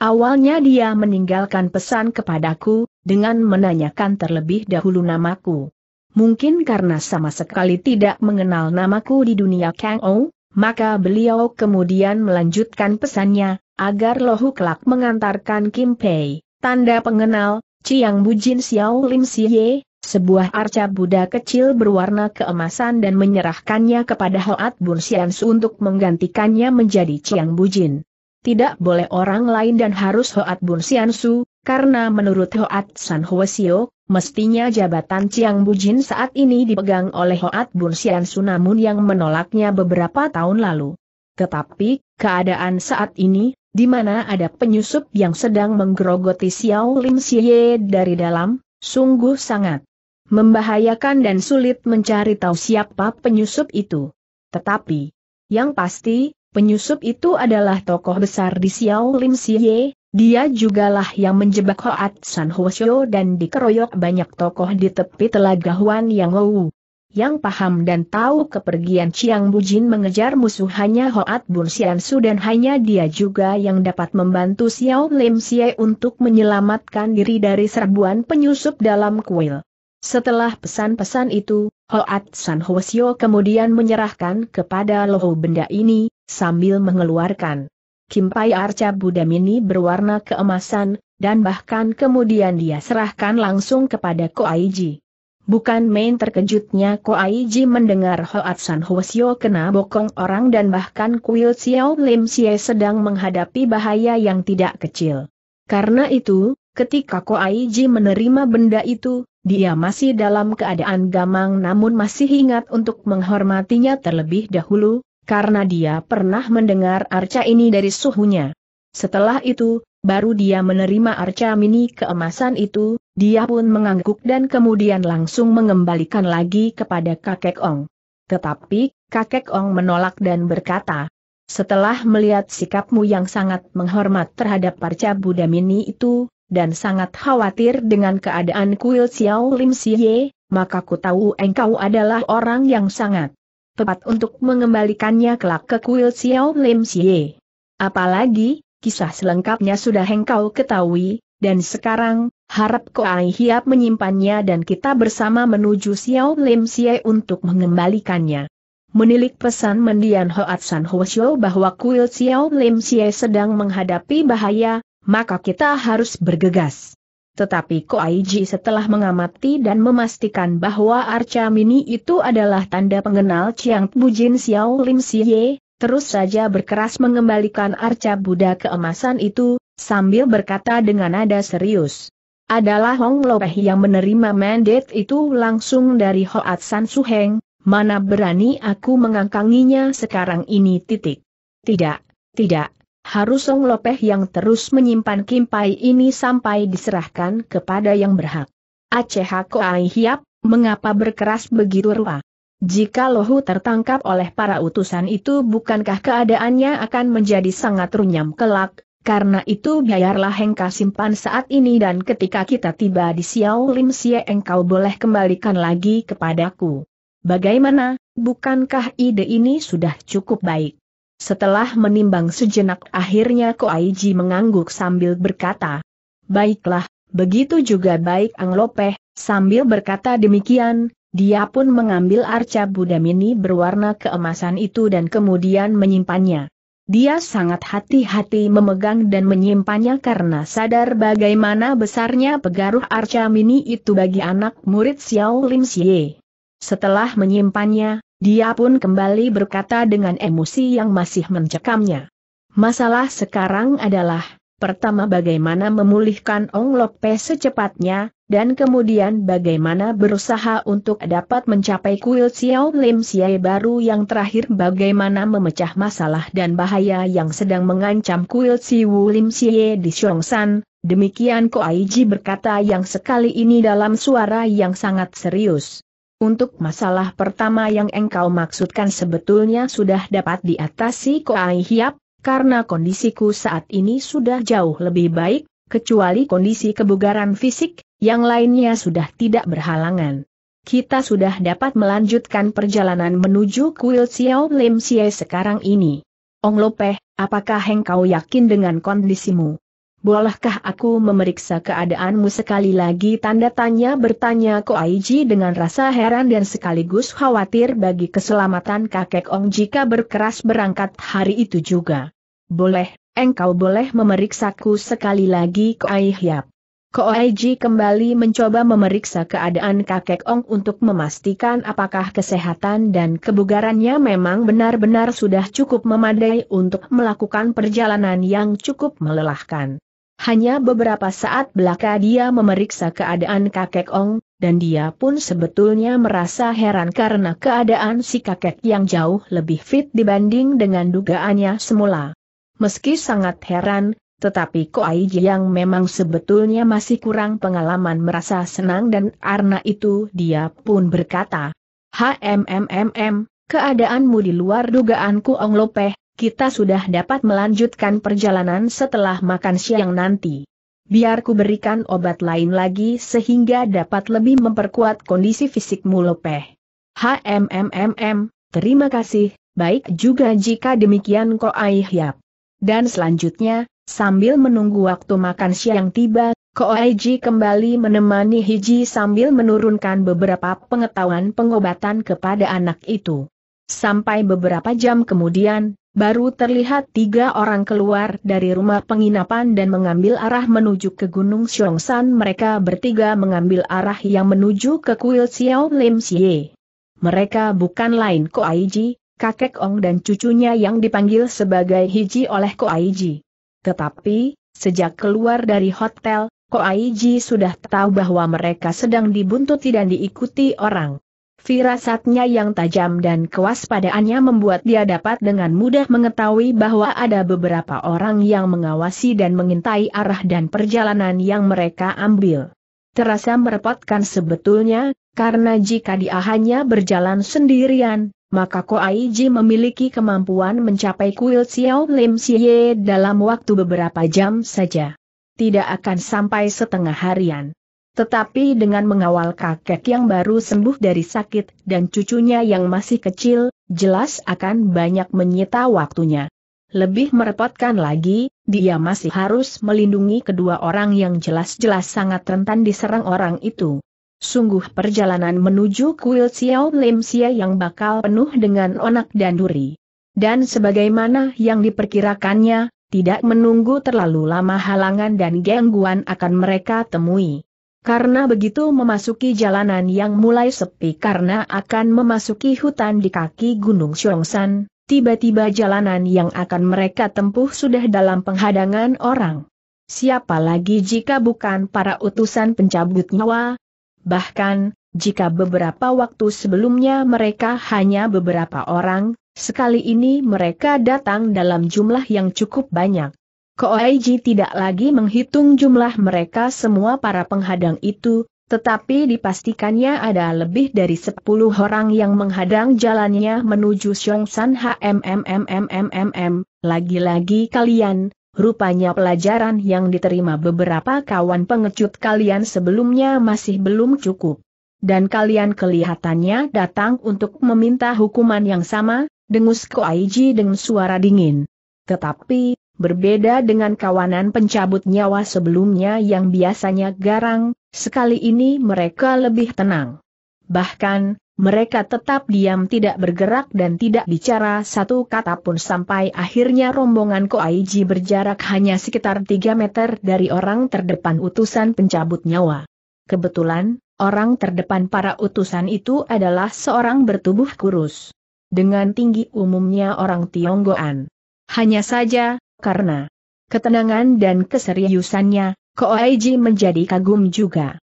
Awalnya dia meninggalkan pesan kepadaku, dengan menanyakan terlebih dahulu namaku. Mungkin karena sama sekali tidak mengenal namaku di dunia Kang Ou, maka beliau kemudian melanjutkan pesannya, agar Lohu kelak mengantarkan Kim Pei, tanda pengenal, Chiang Bujin Xiao Lim Siye, sebuah arca Buddha kecil berwarna keemasan dan menyerahkannya kepada Hoat Bun Siansu untuk menggantikannya menjadi Chiang Bujin. Tidak boleh orang lain dan harus Hoat Bun Siansu, karena menurut Hoat San Hwasio, mestinya jabatan Chiang Bujin saat ini dipegang oleh Hoat Bun Siansu namun yang menolaknya beberapa tahun lalu. Tetapi, keadaan saat ini, di mana ada penyusup yang sedang menggerogoti Xiao Lim Xie dari dalam, Sungguh sangat membahayakan dan sulit mencari tahu siapa penyusup itu. Tetapi, yang pasti, penyusup itu adalah tokoh besar di Xiao Lim Siye, dia jugalah yang menjebak Hoat San Hwasyo dan dikeroyok banyak tokoh di tepi telaga Huan Yang Wu. Yang paham dan tahu kepergian Chiang Bujin mengejar musuh hanya Hoat Bun Sian Su dan hanya dia juga yang dapat membantu Xiao Lim Xie untuk menyelamatkan diri dari serbuan penyusup dalam kuil. Setelah pesan-pesan itu, Hoat San Hwasyo kemudian menyerahkan kepada Loho benda ini, sambil mengeluarkan Kimpai Arca Buddha mini berwarna keemasan, dan bahkan kemudian dia serahkan langsung kepada Ko Aiji. Bukan main terkejutnya Ko Aiji mendengar Hoat San Hwasyo kena bokong orang dan bahkan Kuil Xiao Lim Xie sedang menghadapi bahaya yang tidak kecil. Karena itu, ketika Ko Aiji menerima benda itu, dia masih dalam keadaan gamang namun masih ingat untuk menghormatinya terlebih dahulu, karena dia pernah mendengar arca ini dari suhunya. Setelah itu, baru dia menerima arca mini keemasan itu, dia pun mengangguk dan kemudian langsung mengembalikan lagi kepada kakek Ong. Tetapi, kakek Ong menolak dan berkata, setelah melihat sikapmu yang sangat menghormat terhadap arca Buddha mini itu, dan sangat khawatir dengan keadaan kuil Xiao Lim Siye, maka ku tahu engkau adalah orang yang sangat tepat untuk mengembalikannya kelak ke kuil Xiao Lim Siye. Apalagi, kisah selengkapnya sudah engkau ketahui, dan sekarang, harap ai Hiap menyimpannya dan kita bersama menuju Xiao Lim Siye untuk mengembalikannya. Menilik pesan mendian Hoat San Ho Xiu bahwa kuil Xiao Lim Siye sedang menghadapi bahaya, maka kita harus bergegas. Tetapi Ko Koaiji setelah mengamati dan memastikan bahwa arca mini itu adalah tanda pengenal Chiang Jin Xiao Lim Siye, terus saja berkeras mengembalikan arca Buddha keemasan itu, sambil berkata dengan nada serius adalah Hong Lopeh yang menerima mandat itu langsung dari Hoat San Su Heng. mana berani aku mengangkanginya sekarang ini titik. Tidak, tidak, harus Song Lopeh yang terus menyimpan kimpai ini sampai diserahkan kepada yang berhak. Aceh Ai Hiap, mengapa berkeras begitu rupa? Jika Lohu tertangkap oleh para utusan itu bukankah keadaannya akan menjadi sangat runyam kelak, karena itu biarlah Hengka simpan saat ini dan ketika kita tiba di Siau Lim Xie engkau boleh kembalikan lagi kepadaku. Bagaimana, bukankah ide ini sudah cukup baik? Setelah menimbang sejenak akhirnya Koaiji mengangguk sambil berkata, Baiklah, begitu juga baik Ang Lopeh, sambil berkata demikian, dia pun mengambil arca Buddha mini berwarna keemasan itu dan kemudian menyimpannya. Dia sangat hati-hati memegang dan menyimpannya karena sadar bagaimana besarnya pegaruh arca mini itu bagi anak murid Xiao Lim Xie. Setelah menyimpannya, dia pun kembali berkata dengan emosi yang masih mencekamnya. Masalah sekarang adalah, pertama bagaimana memulihkan Ong Lok Pe secepatnya, dan kemudian bagaimana berusaha untuk dapat mencapai kuil Xiao Lim Xie baru yang terakhir bagaimana memecah masalah dan bahaya yang sedang mengancam kuil Si Wu Lim Xie di San. demikian Ko Aiji berkata yang sekali ini dalam suara yang sangat serius. Untuk masalah pertama yang engkau maksudkan sebetulnya sudah dapat diatasi Koai Hiap, karena kondisiku saat ini sudah jauh lebih baik, kecuali kondisi kebugaran fisik, yang lainnya sudah tidak berhalangan. Kita sudah dapat melanjutkan perjalanan menuju kuil Xiao Lim Xie sekarang ini. Ong Lopeh, apakah engkau yakin dengan kondisimu? Bolehkah aku memeriksa keadaanmu sekali lagi? Tanda tanya bertanya Ko Aiji dengan rasa heran dan sekaligus khawatir bagi keselamatan kakek Ong jika berkeras berangkat hari itu juga. Boleh, engkau boleh memeriksaku sekali lagi Ko Aiji. Ko Aiji kembali mencoba memeriksa keadaan kakek Ong untuk memastikan apakah kesehatan dan kebugarannya memang benar-benar sudah cukup memadai untuk melakukan perjalanan yang cukup melelahkan. Hanya beberapa saat belaka dia memeriksa keadaan kakek Ong, dan dia pun sebetulnya merasa heran karena keadaan si kakek yang jauh lebih fit dibanding dengan dugaannya semula. Meski sangat heran, tetapi Ko Koaiji yang memang sebetulnya masih kurang pengalaman merasa senang dan karena itu dia pun berkata, HMMMM, keadaanmu di luar dugaanku Ong Lopeh, kita sudah dapat melanjutkan perjalanan setelah makan siang nanti. Biar ku berikan obat lain lagi sehingga dapat lebih memperkuat kondisi fisikmu lopeh. HMMMM, terima kasih, baik juga jika demikian ko Aihyap. Dan selanjutnya, sambil menunggu waktu makan siang tiba, ko Aiji kembali menemani Hiji sambil menurunkan beberapa pengetahuan pengobatan kepada anak itu. Sampai beberapa jam kemudian, Baru terlihat tiga orang keluar dari rumah penginapan dan mengambil arah menuju ke Gunung Xiongshan. mereka bertiga mengambil arah yang menuju ke kuil Xiao Lim Xie. Mereka bukan lain Ko Aiji, kakek Ong dan cucunya yang dipanggil sebagai Hiji oleh Ko Aiji. Tetapi, sejak keluar dari hotel, Ko Aiji sudah tahu bahwa mereka sedang dibuntuti dan diikuti orang. Firasatnya yang tajam dan kewaspadaannya membuat dia dapat dengan mudah mengetahui bahwa ada beberapa orang yang mengawasi dan mengintai arah dan perjalanan yang mereka ambil. Terasa merepotkan sebetulnya, karena jika dia hanya berjalan sendirian, maka Ko Koaiji memiliki kemampuan mencapai kuil Xiao Lim Xie dalam waktu beberapa jam saja. Tidak akan sampai setengah harian. Tetapi dengan mengawal kakek yang baru sembuh dari sakit dan cucunya yang masih kecil, jelas akan banyak menyita waktunya. Lebih merepotkan lagi, dia masih harus melindungi kedua orang yang jelas-jelas sangat rentan diserang orang itu. Sungguh perjalanan menuju kuil Xiao Lim Xia yang bakal penuh dengan onak dan duri. Dan sebagaimana yang diperkirakannya, tidak menunggu terlalu lama halangan dan gangguan akan mereka temui. Karena begitu memasuki jalanan yang mulai sepi karena akan memasuki hutan di kaki Gunung Syongsan, tiba-tiba jalanan yang akan mereka tempuh sudah dalam penghadangan orang. Siapa lagi jika bukan para utusan pencabut nyawa? Bahkan, jika beberapa waktu sebelumnya mereka hanya beberapa orang, sekali ini mereka datang dalam jumlah yang cukup banyak. Koaiji tidak lagi menghitung jumlah mereka semua para penghadang itu, tetapi dipastikannya ada lebih dari 10 orang yang menghadang jalannya menuju Xiongsan HMMMMMMM. Lagi-lagi kalian, Rupanya pelajaran yang diterima beberapa kawan pengecut kalian sebelumnya masih belum cukup. Dan kalian kelihatannya datang untuk meminta hukuman yang sama, dengus Koaiji dengan suara dingin. Tetapi, Berbeda dengan kawanan pencabut nyawa sebelumnya yang biasanya garang, sekali ini mereka lebih tenang. Bahkan, mereka tetap diam tidak bergerak dan tidak bicara satu kata pun sampai akhirnya rombongan Koaiji berjarak hanya sekitar 3 meter dari orang terdepan utusan pencabut nyawa. Kebetulan, orang terdepan para utusan itu adalah seorang bertubuh kurus. Dengan tinggi umumnya orang Tionggoan. Hanya saja, karena ketenangan dan keseriusannya, Koaiji menjadi kagum juga.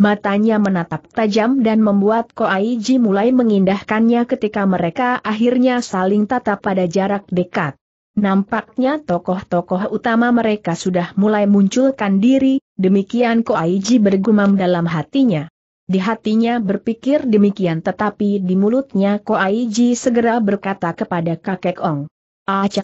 Matanya menatap tajam dan membuat Koaiji mulai mengindahkannya ketika mereka akhirnya saling tatap pada jarak dekat. Nampaknya tokoh-tokoh utama mereka sudah mulai munculkan diri, demikian Koaiji bergumam dalam hatinya. Di hatinya berpikir demikian tetapi di mulutnya Koaiji segera berkata kepada kakek Ong. Ah cah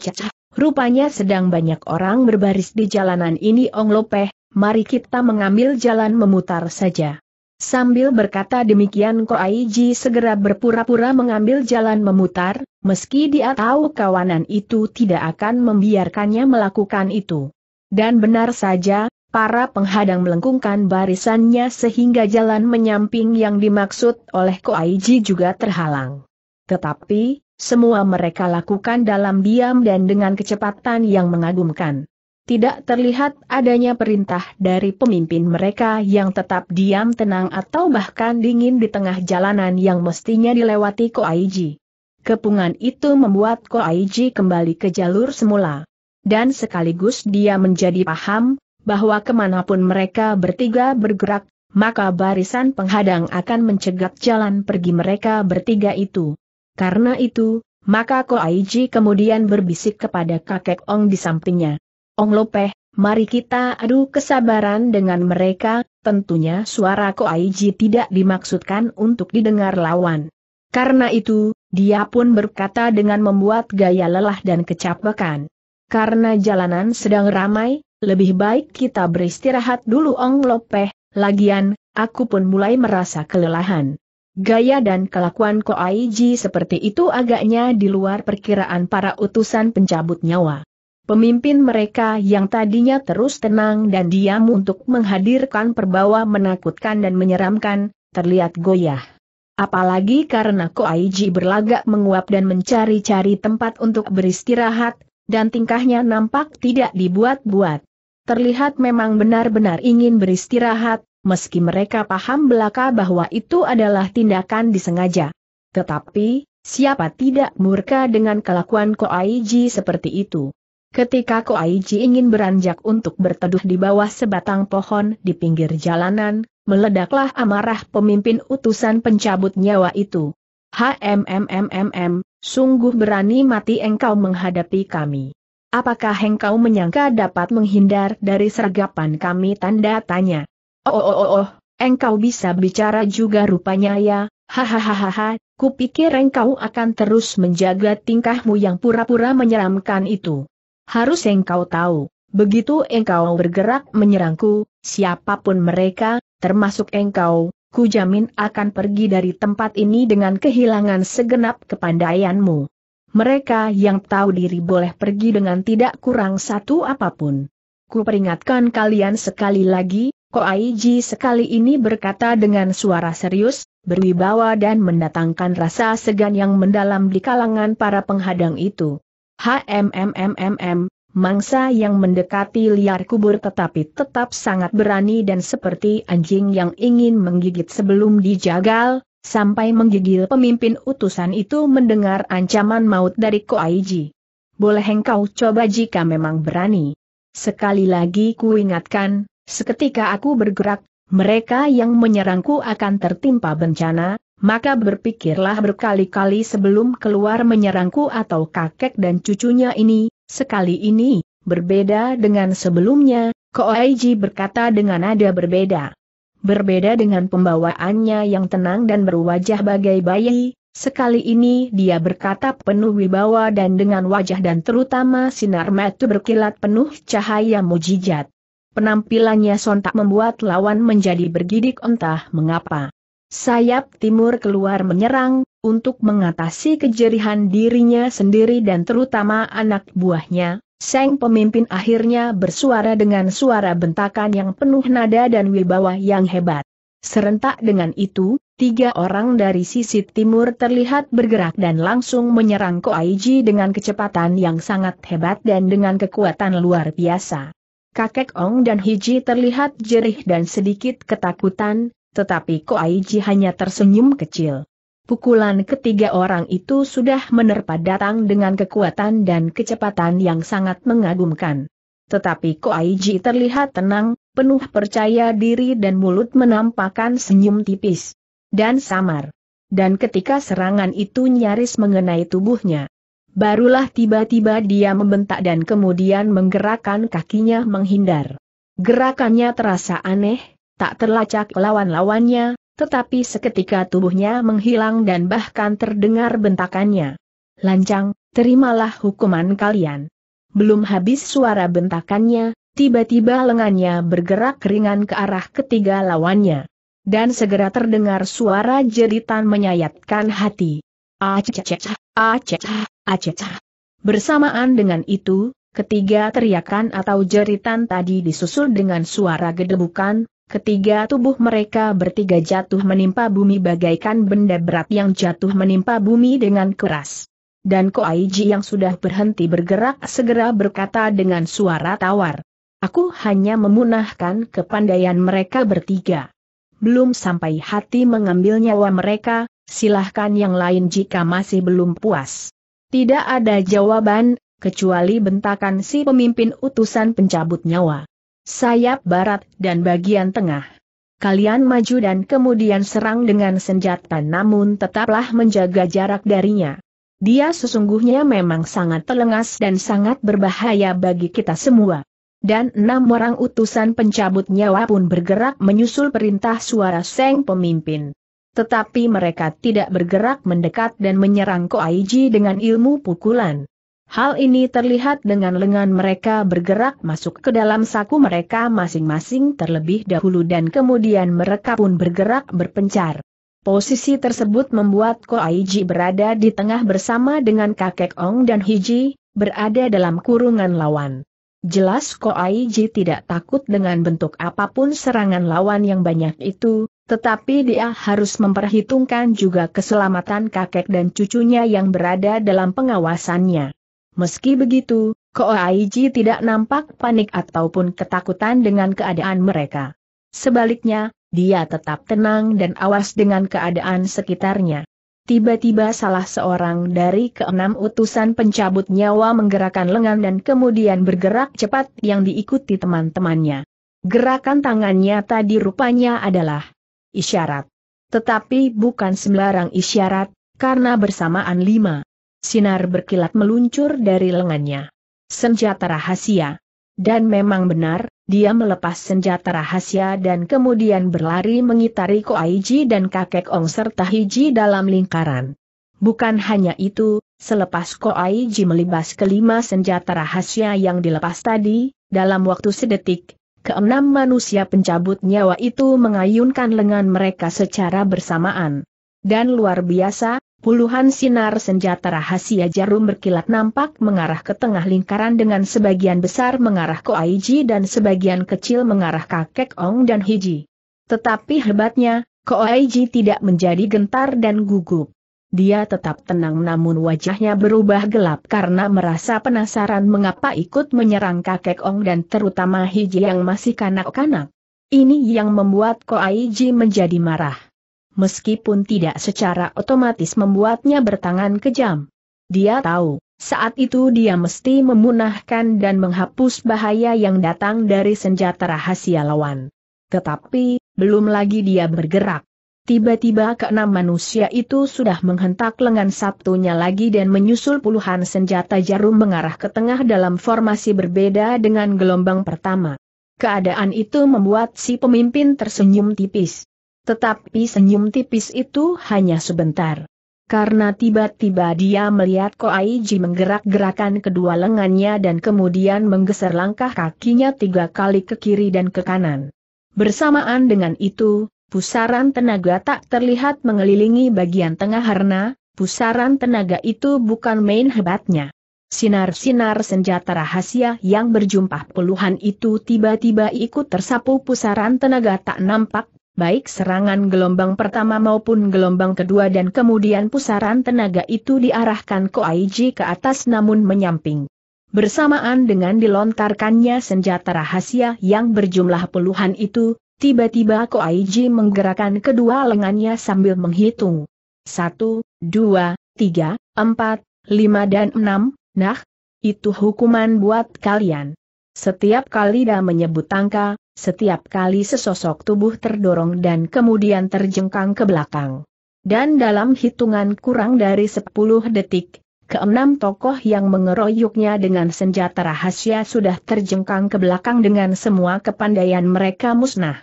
Rupanya sedang banyak orang berbaris di jalanan ini Ong Lopeh, mari kita mengambil jalan memutar saja. Sambil berkata demikian Ko Aiji segera berpura-pura mengambil jalan memutar, meski dia tahu kawanan itu tidak akan membiarkannya melakukan itu. Dan benar saja, para penghadang melengkungkan barisannya sehingga jalan menyamping yang dimaksud oleh Ko Aiji juga terhalang. Tetapi, semua mereka lakukan dalam diam dan dengan kecepatan yang mengagumkan. Tidak terlihat adanya perintah dari pemimpin mereka yang tetap diam tenang atau bahkan dingin di tengah jalanan yang mestinya dilewati Ko Aiji. Kepungan itu membuat Ko Aiji kembali ke jalur semula. Dan sekaligus dia menjadi paham, bahwa kemanapun mereka bertiga bergerak, maka barisan penghadang akan mencegat jalan pergi mereka bertiga itu. Karena itu, maka Ko Aiji kemudian berbisik kepada kakek Ong di sampingnya. Ong Lopeh, mari kita adu kesabaran dengan mereka, tentunya suara Ko Aiji tidak dimaksudkan untuk didengar lawan. Karena itu, dia pun berkata dengan membuat gaya lelah dan kecapekan. Karena jalanan sedang ramai, lebih baik kita beristirahat dulu Ong Lopeh, lagian, aku pun mulai merasa kelelahan. Gaya dan kelakuan Ko Koaiji seperti itu agaknya di luar perkiraan para utusan pencabut nyawa. Pemimpin mereka yang tadinya terus tenang dan diam untuk menghadirkan perbawa menakutkan dan menyeramkan, terlihat goyah. Apalagi karena Ko Koaiji berlagak menguap dan mencari-cari tempat untuk beristirahat, dan tingkahnya nampak tidak dibuat-buat. Terlihat memang benar-benar ingin beristirahat, meski mereka paham belaka bahwa itu adalah tindakan disengaja. Tetapi, siapa tidak murka dengan kelakuan Ko Aiji seperti itu. Ketika Ko Aiji ingin beranjak untuk berteduh di bawah sebatang pohon di pinggir jalanan, meledaklah amarah pemimpin utusan pencabut nyawa itu. HMMMMM, sungguh berani mati engkau menghadapi kami. Apakah engkau menyangka dapat menghindar dari sergapan kami tanda tanya? Oh oh oh oh, engkau bisa bicara juga rupanya ya, hahaha, kupikir engkau akan terus menjaga tingkahmu yang pura-pura menyeramkan itu. Harus engkau tahu, begitu engkau bergerak menyerangku, siapapun mereka, termasuk engkau, kujamin akan pergi dari tempat ini dengan kehilangan segenap kepandaianmu. Mereka yang tahu diri boleh pergi dengan tidak kurang satu apapun. Ku peringatkan kalian sekali lagi, Ko Koaiji sekali ini berkata dengan suara serius, berwibawa dan mendatangkan rasa segan yang mendalam di kalangan para penghadang itu. HMMMMM, mangsa yang mendekati liar kubur tetapi tetap sangat berani dan seperti anjing yang ingin menggigit sebelum dijagal, sampai menggigil pemimpin utusan itu mendengar ancaman maut dari Ko Koaiji. Boleh engkau coba jika memang berani. Sekali lagi kuingatkan, Seketika aku bergerak, mereka yang menyerangku akan tertimpa bencana, maka berpikirlah berkali-kali sebelum keluar menyerangku atau kakek dan cucunya ini, sekali ini, berbeda dengan sebelumnya, Koaiji berkata dengan nada berbeda. Berbeda dengan pembawaannya yang tenang dan berwajah bagai bayi, sekali ini dia berkata penuh wibawa dan dengan wajah dan terutama sinar mata berkilat penuh cahaya mujijat. Penampilannya sontak membuat lawan menjadi bergidik entah mengapa. Sayap timur keluar menyerang, untuk mengatasi kejerihan dirinya sendiri dan terutama anak buahnya, Seng pemimpin akhirnya bersuara dengan suara bentakan yang penuh nada dan wibawa yang hebat. Serentak dengan itu, tiga orang dari sisi timur terlihat bergerak dan langsung menyerang Koaiji dengan kecepatan yang sangat hebat dan dengan kekuatan luar biasa. Kakek Ong dan Hiji terlihat jerih dan sedikit ketakutan, tetapi Ko Koaiji hanya tersenyum kecil. Pukulan ketiga orang itu sudah menerpa datang dengan kekuatan dan kecepatan yang sangat mengagumkan. Tetapi Ko Koaiji terlihat tenang, penuh percaya diri dan mulut menampakkan senyum tipis dan samar. Dan ketika serangan itu nyaris mengenai tubuhnya, barulah tiba-tiba dia membentak dan kemudian menggerakkan kakinya menghindar. Gerakannya terasa aneh, tak terlacak lawan-lawannya, tetapi seketika tubuhnya menghilang dan bahkan terdengar bentakannya. Lancang, terimalah hukuman kalian. Belum habis suara bentakannya, tiba-tiba lengannya bergerak ringan ke arah ketiga lawannya. Dan segera terdengar suara jeritan menyayatkan hati. Acececah, ah, acecah, ah, Aceca. Bersamaan dengan itu, ketiga teriakan atau jeritan tadi disusul dengan suara gedebukan, ketiga tubuh mereka bertiga jatuh menimpa bumi bagaikan benda berat yang jatuh menimpa bumi dengan keras. Dan Koaiji yang sudah berhenti bergerak segera berkata dengan suara tawar. Aku hanya memunahkan kepandaian mereka bertiga. Belum sampai hati mengambil nyawa mereka, silahkan yang lain jika masih belum puas. Tidak ada jawaban, kecuali bentakan si pemimpin utusan pencabut nyawa. Sayap barat dan bagian tengah. Kalian maju dan kemudian serang dengan senjata namun tetaplah menjaga jarak darinya. Dia sesungguhnya memang sangat telengas dan sangat berbahaya bagi kita semua. Dan enam orang utusan pencabut nyawa pun bergerak menyusul perintah suara Seng pemimpin. Tetapi mereka tidak bergerak mendekat dan menyerang Koaiji dengan ilmu pukulan. Hal ini terlihat dengan lengan mereka bergerak masuk ke dalam saku mereka masing-masing terlebih dahulu dan kemudian mereka pun bergerak berpencar. Posisi tersebut membuat Koaiji berada di tengah bersama dengan kakek Ong dan Hiji, berada dalam kurungan lawan. Jelas Koaiji tidak takut dengan bentuk apapun serangan lawan yang banyak itu, tetapi dia harus memperhitungkan juga keselamatan kakek dan cucunya yang berada dalam pengawasannya. Meski begitu, Koaiji tidak nampak panik ataupun ketakutan dengan keadaan mereka. Sebaliknya, dia tetap tenang dan awas dengan keadaan sekitarnya. Tiba-tiba salah seorang dari keenam utusan pencabut nyawa menggerakkan lengan dan kemudian bergerak cepat yang diikuti teman-temannya. Gerakan tangannya tadi rupanya adalah isyarat. Tetapi bukan sembarang isyarat, karena bersamaan lima. Sinar berkilat meluncur dari lengannya. Senjata rahasia. Dan memang benar, dia melepas senjata rahasia dan kemudian berlari mengitari Koaiji dan kakek Ong serta Hiji dalam lingkaran. Bukan hanya itu, selepas Koaiji melibas kelima senjata rahasia yang dilepas tadi, dalam waktu sedetik, Keenam manusia pencabut nyawa itu mengayunkan lengan mereka secara bersamaan. Dan luar biasa, puluhan sinar senjata rahasia jarum berkilat nampak mengarah ke tengah lingkaran dengan sebagian besar mengarah ke Aiji dan sebagian kecil mengarah kakek Ong dan Hiji. Tetapi hebatnya, Koaiji tidak menjadi gentar dan gugup. Dia tetap tenang namun wajahnya berubah gelap karena merasa penasaran mengapa ikut menyerang kakek Ong dan terutama Hiji yang masih kanak-kanak. Ini yang membuat Ko Aiji menjadi marah. Meskipun tidak secara otomatis membuatnya bertangan kejam. Dia tahu, saat itu dia mesti memunahkan dan menghapus bahaya yang datang dari senjata rahasia lawan. Tetapi, belum lagi dia bergerak. Tiba-tiba keenam manusia itu sudah menghentak lengan Sabtunya lagi dan menyusul puluhan senjata jarum mengarah ke tengah dalam formasi berbeda dengan gelombang pertama. Keadaan itu membuat si pemimpin tersenyum tipis. Tetapi senyum tipis itu hanya sebentar. Karena tiba-tiba dia melihat Koaiji menggerak-gerakan kedua lengannya dan kemudian menggeser langkah kakinya tiga kali ke kiri dan ke kanan. Bersamaan dengan itu, Pusaran tenaga tak terlihat mengelilingi bagian tengah harna, pusaran tenaga itu bukan main hebatnya. Sinar-sinar senjata rahasia yang berjumpa puluhan itu tiba-tiba ikut tersapu pusaran tenaga tak nampak, baik serangan gelombang pertama maupun gelombang kedua dan kemudian pusaran tenaga itu diarahkan Aiji ke atas namun menyamping. Bersamaan dengan dilontarkannya senjata rahasia yang berjumlah puluhan itu, Tiba-tiba Ko Koaiji menggerakkan kedua lengannya sambil menghitung. Satu, dua, tiga, empat, lima dan enam, nah, itu hukuman buat kalian. Setiap kali dia menyebut angka, setiap kali sesosok tubuh terdorong dan kemudian terjengkang ke belakang. Dan dalam hitungan kurang dari sepuluh detik, Keenam tokoh yang mengeroyoknya dengan senjata rahasia sudah terjengkang ke belakang dengan semua kepandaian mereka musnah.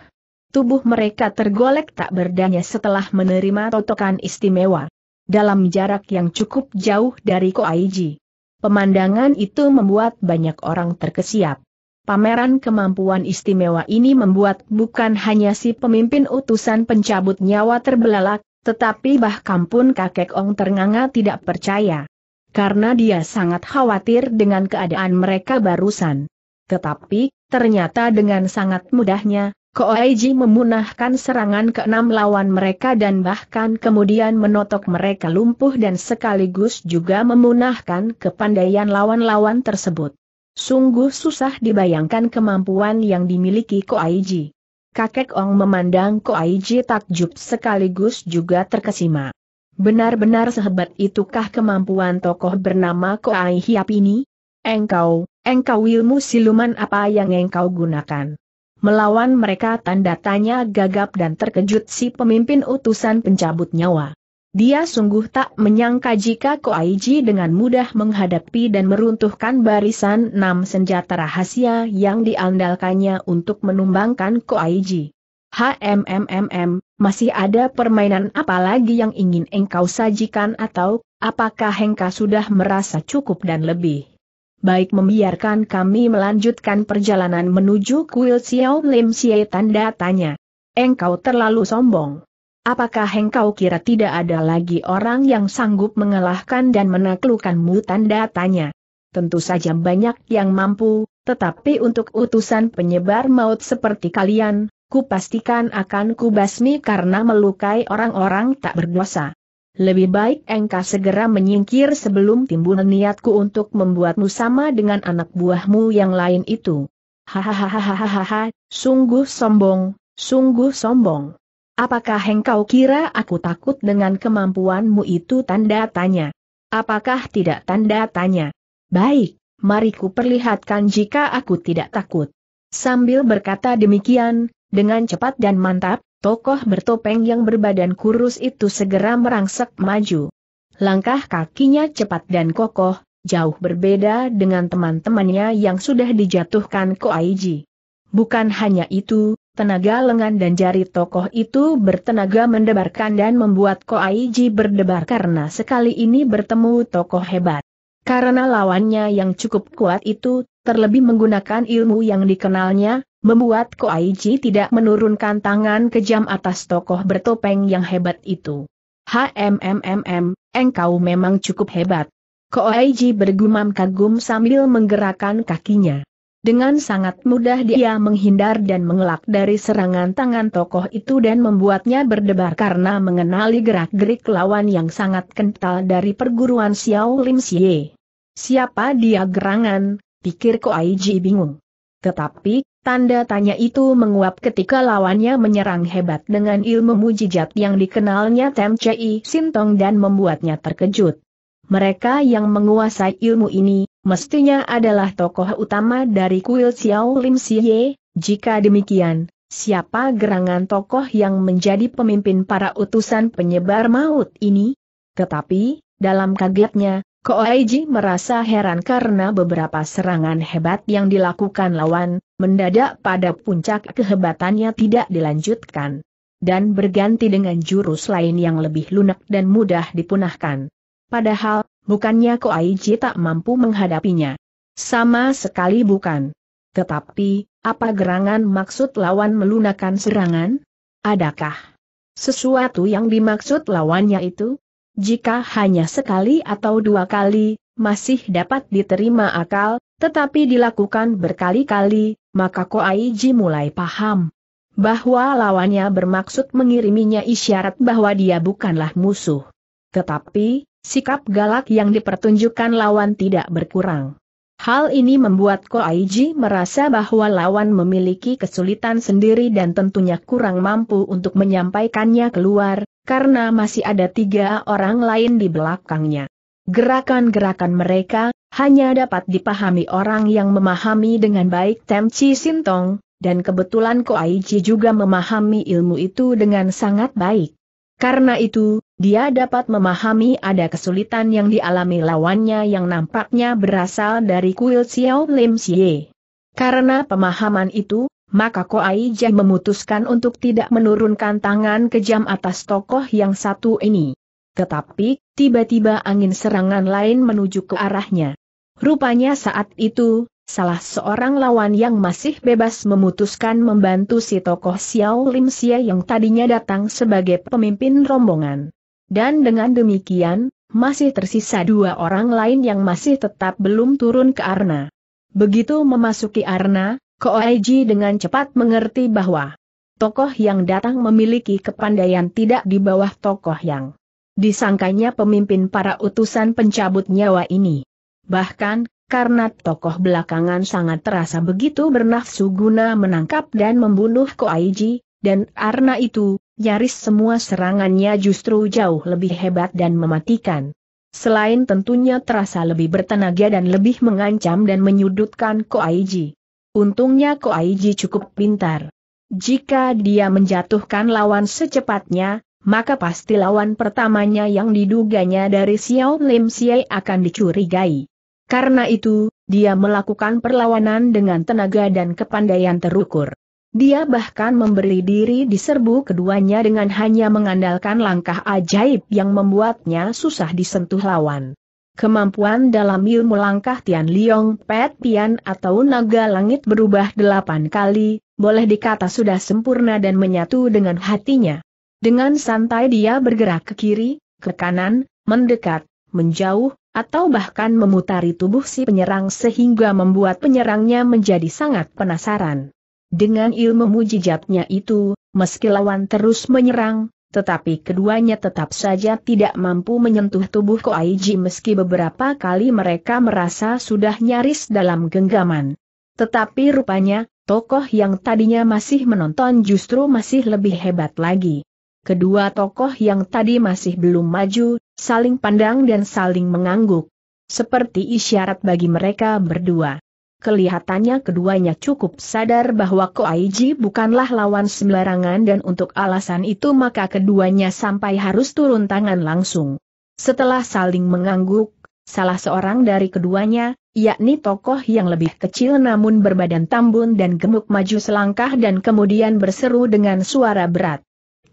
Tubuh mereka tergolek tak berdaya setelah menerima totokan istimewa. Dalam jarak yang cukup jauh dari Koaiji. Pemandangan itu membuat banyak orang terkesiap. Pameran kemampuan istimewa ini membuat bukan hanya si pemimpin utusan pencabut nyawa terbelalak, tetapi bahkan pun kakek Ong ternganga tidak percaya karena dia sangat khawatir dengan keadaan mereka barusan. Tetapi, ternyata dengan sangat mudahnya, Koaiji memunahkan serangan keenam lawan mereka dan bahkan kemudian menotok mereka lumpuh dan sekaligus juga memunahkan kepandaian lawan-lawan tersebut. Sungguh susah dibayangkan kemampuan yang dimiliki Koaiji. Kakek Ong memandang Koaiji takjub sekaligus juga terkesima. Benar-benar sehebat itukah kemampuan tokoh bernama Koai Hiap ini? Engkau, engkau ilmu siluman apa yang engkau gunakan? Melawan mereka tanda tanya gagap dan terkejut si pemimpin utusan pencabut nyawa. Dia sungguh tak menyangka jika Koai Ji dengan mudah menghadapi dan meruntuhkan barisan enam senjata rahasia yang diandalkannya untuk menumbangkan Koai Ji. HMMMM, masih ada permainan apa lagi yang ingin engkau sajikan atau, apakah engkau sudah merasa cukup dan lebih? Baik membiarkan kami melanjutkan perjalanan menuju kuil Xiao Lim Xie tanda tanya. Engkau terlalu sombong. Apakah engkau kira tidak ada lagi orang yang sanggup mengalahkan dan menaklukkanmu tanda tanya? Tentu saja banyak yang mampu, tetapi untuk utusan penyebar maut seperti kalian, pastikan akan kubasmi karena melukai orang-orang tak berdosa. Lebih baik engkau segera menyingkir sebelum timbul niatku untuk membuatmu sama dengan anak buahmu yang lain itu. Hahaha, sungguh sombong, sungguh sombong. Apakah engkau kira aku takut dengan kemampuanmu itu tanda tanya? Apakah tidak tanda tanya? Baik, mari ku perlihatkan jika aku tidak takut. Sambil berkata demikian, dengan cepat dan mantap, tokoh bertopeng yang berbadan kurus itu segera merangsek maju. Langkah kakinya cepat dan kokoh, jauh berbeda dengan teman-temannya yang sudah dijatuhkan Aiji. Bukan hanya itu, tenaga lengan dan jari tokoh itu bertenaga mendebarkan dan membuat Ko Aiji berdebar karena sekali ini bertemu tokoh hebat. Karena lawannya yang cukup kuat itu, terlebih menggunakan ilmu yang dikenalnya, membuat Ko Aiji tidak menurunkan tangan kejam atas tokoh bertopeng yang hebat itu. HMMMM, engkau memang cukup hebat. Ko Koaiji bergumam kagum sambil menggerakkan kakinya. Dengan sangat mudah dia menghindar dan mengelak dari serangan tangan tokoh itu dan membuatnya berdebar karena mengenali gerak-gerik lawan yang sangat kental dari perguruan Xiao Lim Xie. Siapa dia gerangan, pikir Aiji bingung. Tetapi, tanda tanya itu menguap ketika lawannya menyerang hebat dengan ilmu mujijat yang dikenalnya Tem Sintong dan membuatnya terkejut. Mereka yang menguasai ilmu ini, mestinya adalah tokoh utama dari kuil Xiao Lim Siye, jika demikian, siapa gerangan tokoh yang menjadi pemimpin para utusan penyebar maut ini? Tetapi, dalam kagetnya, Koaiji merasa heran karena beberapa serangan hebat yang dilakukan lawan, mendadak pada puncak kehebatannya tidak dilanjutkan. Dan berganti dengan jurus lain yang lebih lunak dan mudah dipunahkan. Padahal, bukannya Koaiji tak mampu menghadapinya. Sama sekali bukan. Tetapi, apa gerangan maksud lawan melunakan serangan? Adakah sesuatu yang dimaksud lawannya itu? Jika hanya sekali atau dua kali, masih dapat diterima akal, tetapi dilakukan berkali-kali, maka Ko Koaiji mulai paham bahwa lawannya bermaksud mengiriminya isyarat bahwa dia bukanlah musuh. Tetapi, sikap galak yang dipertunjukkan lawan tidak berkurang. Hal ini membuat Ko Koaiji merasa bahwa lawan memiliki kesulitan sendiri dan tentunya kurang mampu untuk menyampaikannya keluar, karena masih ada tiga orang lain di belakangnya. Gerakan-gerakan mereka hanya dapat dipahami orang yang memahami dengan baik Tem Chi Sintong, dan kebetulan Ko Chi juga memahami ilmu itu dengan sangat baik. Karena itu, dia dapat memahami ada kesulitan yang dialami lawannya yang nampaknya berasal dari kuil Xiao Lim Xie. Karena pemahaman itu, maka Koaija memutuskan untuk tidak menurunkan tangan kejam atas tokoh yang satu ini. Tetapi, tiba-tiba angin serangan lain menuju ke arahnya. Rupanya saat itu, salah seorang lawan yang masih bebas memutuskan membantu si tokoh Xiao Lim Xie yang tadinya datang sebagai pemimpin rombongan. Dan dengan demikian, masih tersisa dua orang lain yang masih tetap belum turun ke arena. Begitu memasuki arena, Koeji dengan cepat mengerti bahwa tokoh yang datang memiliki kepandaian tidak di bawah tokoh yang disangkanya pemimpin para utusan pencabut nyawa ini. Bahkan, karena tokoh belakangan sangat terasa begitu bernafsu guna menangkap dan membunuh Koaiji, dan karena itu, nyaris semua serangannya justru jauh lebih hebat dan mematikan. Selain tentunya terasa lebih bertenaga dan lebih mengancam dan menyudutkan Koaiji. Untungnya Ko Koaiji cukup pintar. Jika dia menjatuhkan lawan secepatnya, maka pasti lawan pertamanya yang diduganya dari Xiao Lim Xie akan dicurigai. Karena itu, dia melakukan perlawanan dengan tenaga dan kepandaian terukur. Dia bahkan memberi diri diserbu keduanya dengan hanya mengandalkan langkah ajaib yang membuatnya susah disentuh lawan. Kemampuan dalam ilmu langkah Tian Liong Pet Tian atau naga langit berubah delapan kali, boleh dikata sudah sempurna dan menyatu dengan hatinya. Dengan santai dia bergerak ke kiri, ke kanan, mendekat, menjauh, atau bahkan memutari tubuh si penyerang sehingga membuat penyerangnya menjadi sangat penasaran. Dengan ilmu mujijatnya itu, meski lawan terus menyerang, tetapi keduanya tetap saja tidak mampu menyentuh tubuh Koaiji meski beberapa kali mereka merasa sudah nyaris dalam genggaman. Tetapi rupanya, tokoh yang tadinya masih menonton justru masih lebih hebat lagi. Kedua tokoh yang tadi masih belum maju, saling pandang dan saling mengangguk. Seperti isyarat bagi mereka berdua. Kelihatannya keduanya cukup sadar bahwa Ko Koaiji bukanlah lawan sembarangan dan untuk alasan itu maka keduanya sampai harus turun tangan langsung. Setelah saling mengangguk, salah seorang dari keduanya, yakni tokoh yang lebih kecil namun berbadan tambun dan gemuk maju selangkah dan kemudian berseru dengan suara berat.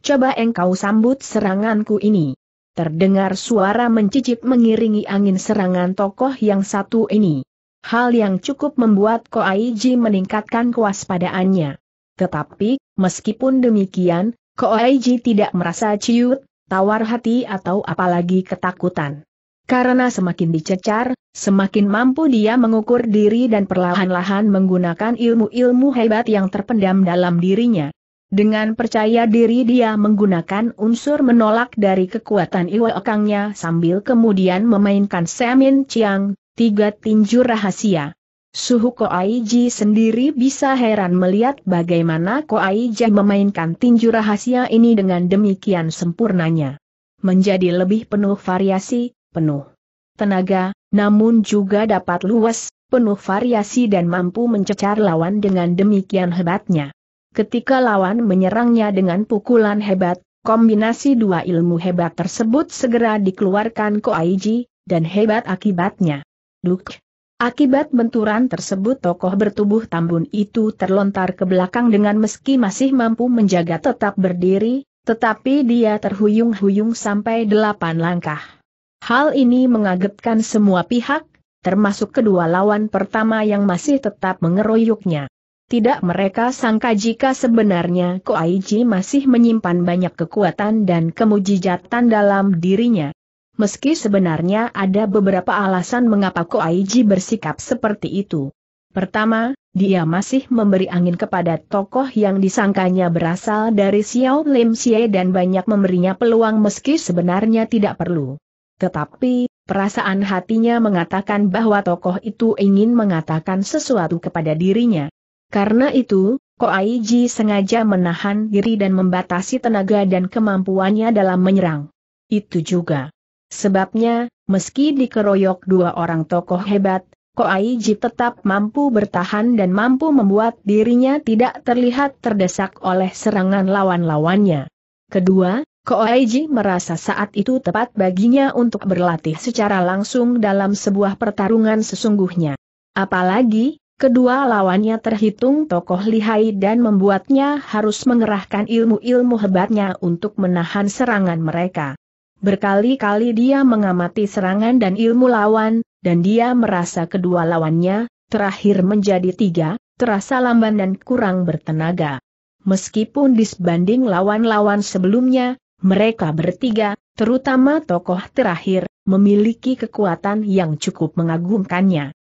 Coba engkau sambut seranganku ini. Terdengar suara mencicip mengiringi angin serangan tokoh yang satu ini hal yang cukup membuat Ko Koaiji meningkatkan kewaspadaannya. Tetapi, meskipun demikian, Ko Koaiji tidak merasa ciut, tawar hati atau apalagi ketakutan. Karena semakin dicecar, semakin mampu dia mengukur diri dan perlahan-lahan menggunakan ilmu-ilmu hebat yang terpendam dalam dirinya. Dengan percaya diri dia menggunakan unsur menolak dari kekuatan iwa ekangnya sambil kemudian memainkan Semin Chiang, Tiga tinju rahasia. Suhu Koaiji sendiri bisa heran melihat bagaimana Koaiji memainkan tinju rahasia ini dengan demikian sempurnanya. Menjadi lebih penuh variasi, penuh tenaga, namun juga dapat luas, penuh variasi dan mampu mencecar lawan dengan demikian hebatnya. Ketika lawan menyerangnya dengan pukulan hebat, kombinasi dua ilmu hebat tersebut segera dikeluarkan Koaiji, dan hebat akibatnya. Duk. Akibat benturan tersebut tokoh bertubuh tambun itu terlontar ke belakang dengan meski masih mampu menjaga tetap berdiri, tetapi dia terhuyung-huyung sampai delapan langkah. Hal ini mengagetkan semua pihak, termasuk kedua lawan pertama yang masih tetap mengeroyoknya. Tidak mereka sangka jika sebenarnya Koaiji masih menyimpan banyak kekuatan dan kemujijatan dalam dirinya meski sebenarnya ada beberapa alasan mengapa Ko Aiji bersikap seperti itu. Pertama, dia masih memberi angin kepada tokoh yang disangkanya berasal dari Xiao Lim Xie dan banyak memberinya peluang meski sebenarnya tidak perlu. Tetapi, perasaan hatinya mengatakan bahwa tokoh itu ingin mengatakan sesuatu kepada dirinya. Karena itu, Ko Aiji sengaja menahan diri dan membatasi tenaga dan kemampuannya dalam menyerang. Itu juga Sebabnya, meski dikeroyok dua orang tokoh hebat, Ko Koaiji tetap mampu bertahan dan mampu membuat dirinya tidak terlihat terdesak oleh serangan lawan-lawannya. Kedua, Ko Koaiji merasa saat itu tepat baginya untuk berlatih secara langsung dalam sebuah pertarungan sesungguhnya. Apalagi, kedua lawannya terhitung tokoh lihai dan membuatnya harus mengerahkan ilmu-ilmu hebatnya untuk menahan serangan mereka. Berkali-kali dia mengamati serangan dan ilmu lawan, dan dia merasa kedua lawannya, terakhir menjadi tiga, terasa lamban dan kurang bertenaga. Meskipun disbanding lawan-lawan sebelumnya, mereka bertiga, terutama tokoh terakhir, memiliki kekuatan yang cukup mengagumkannya.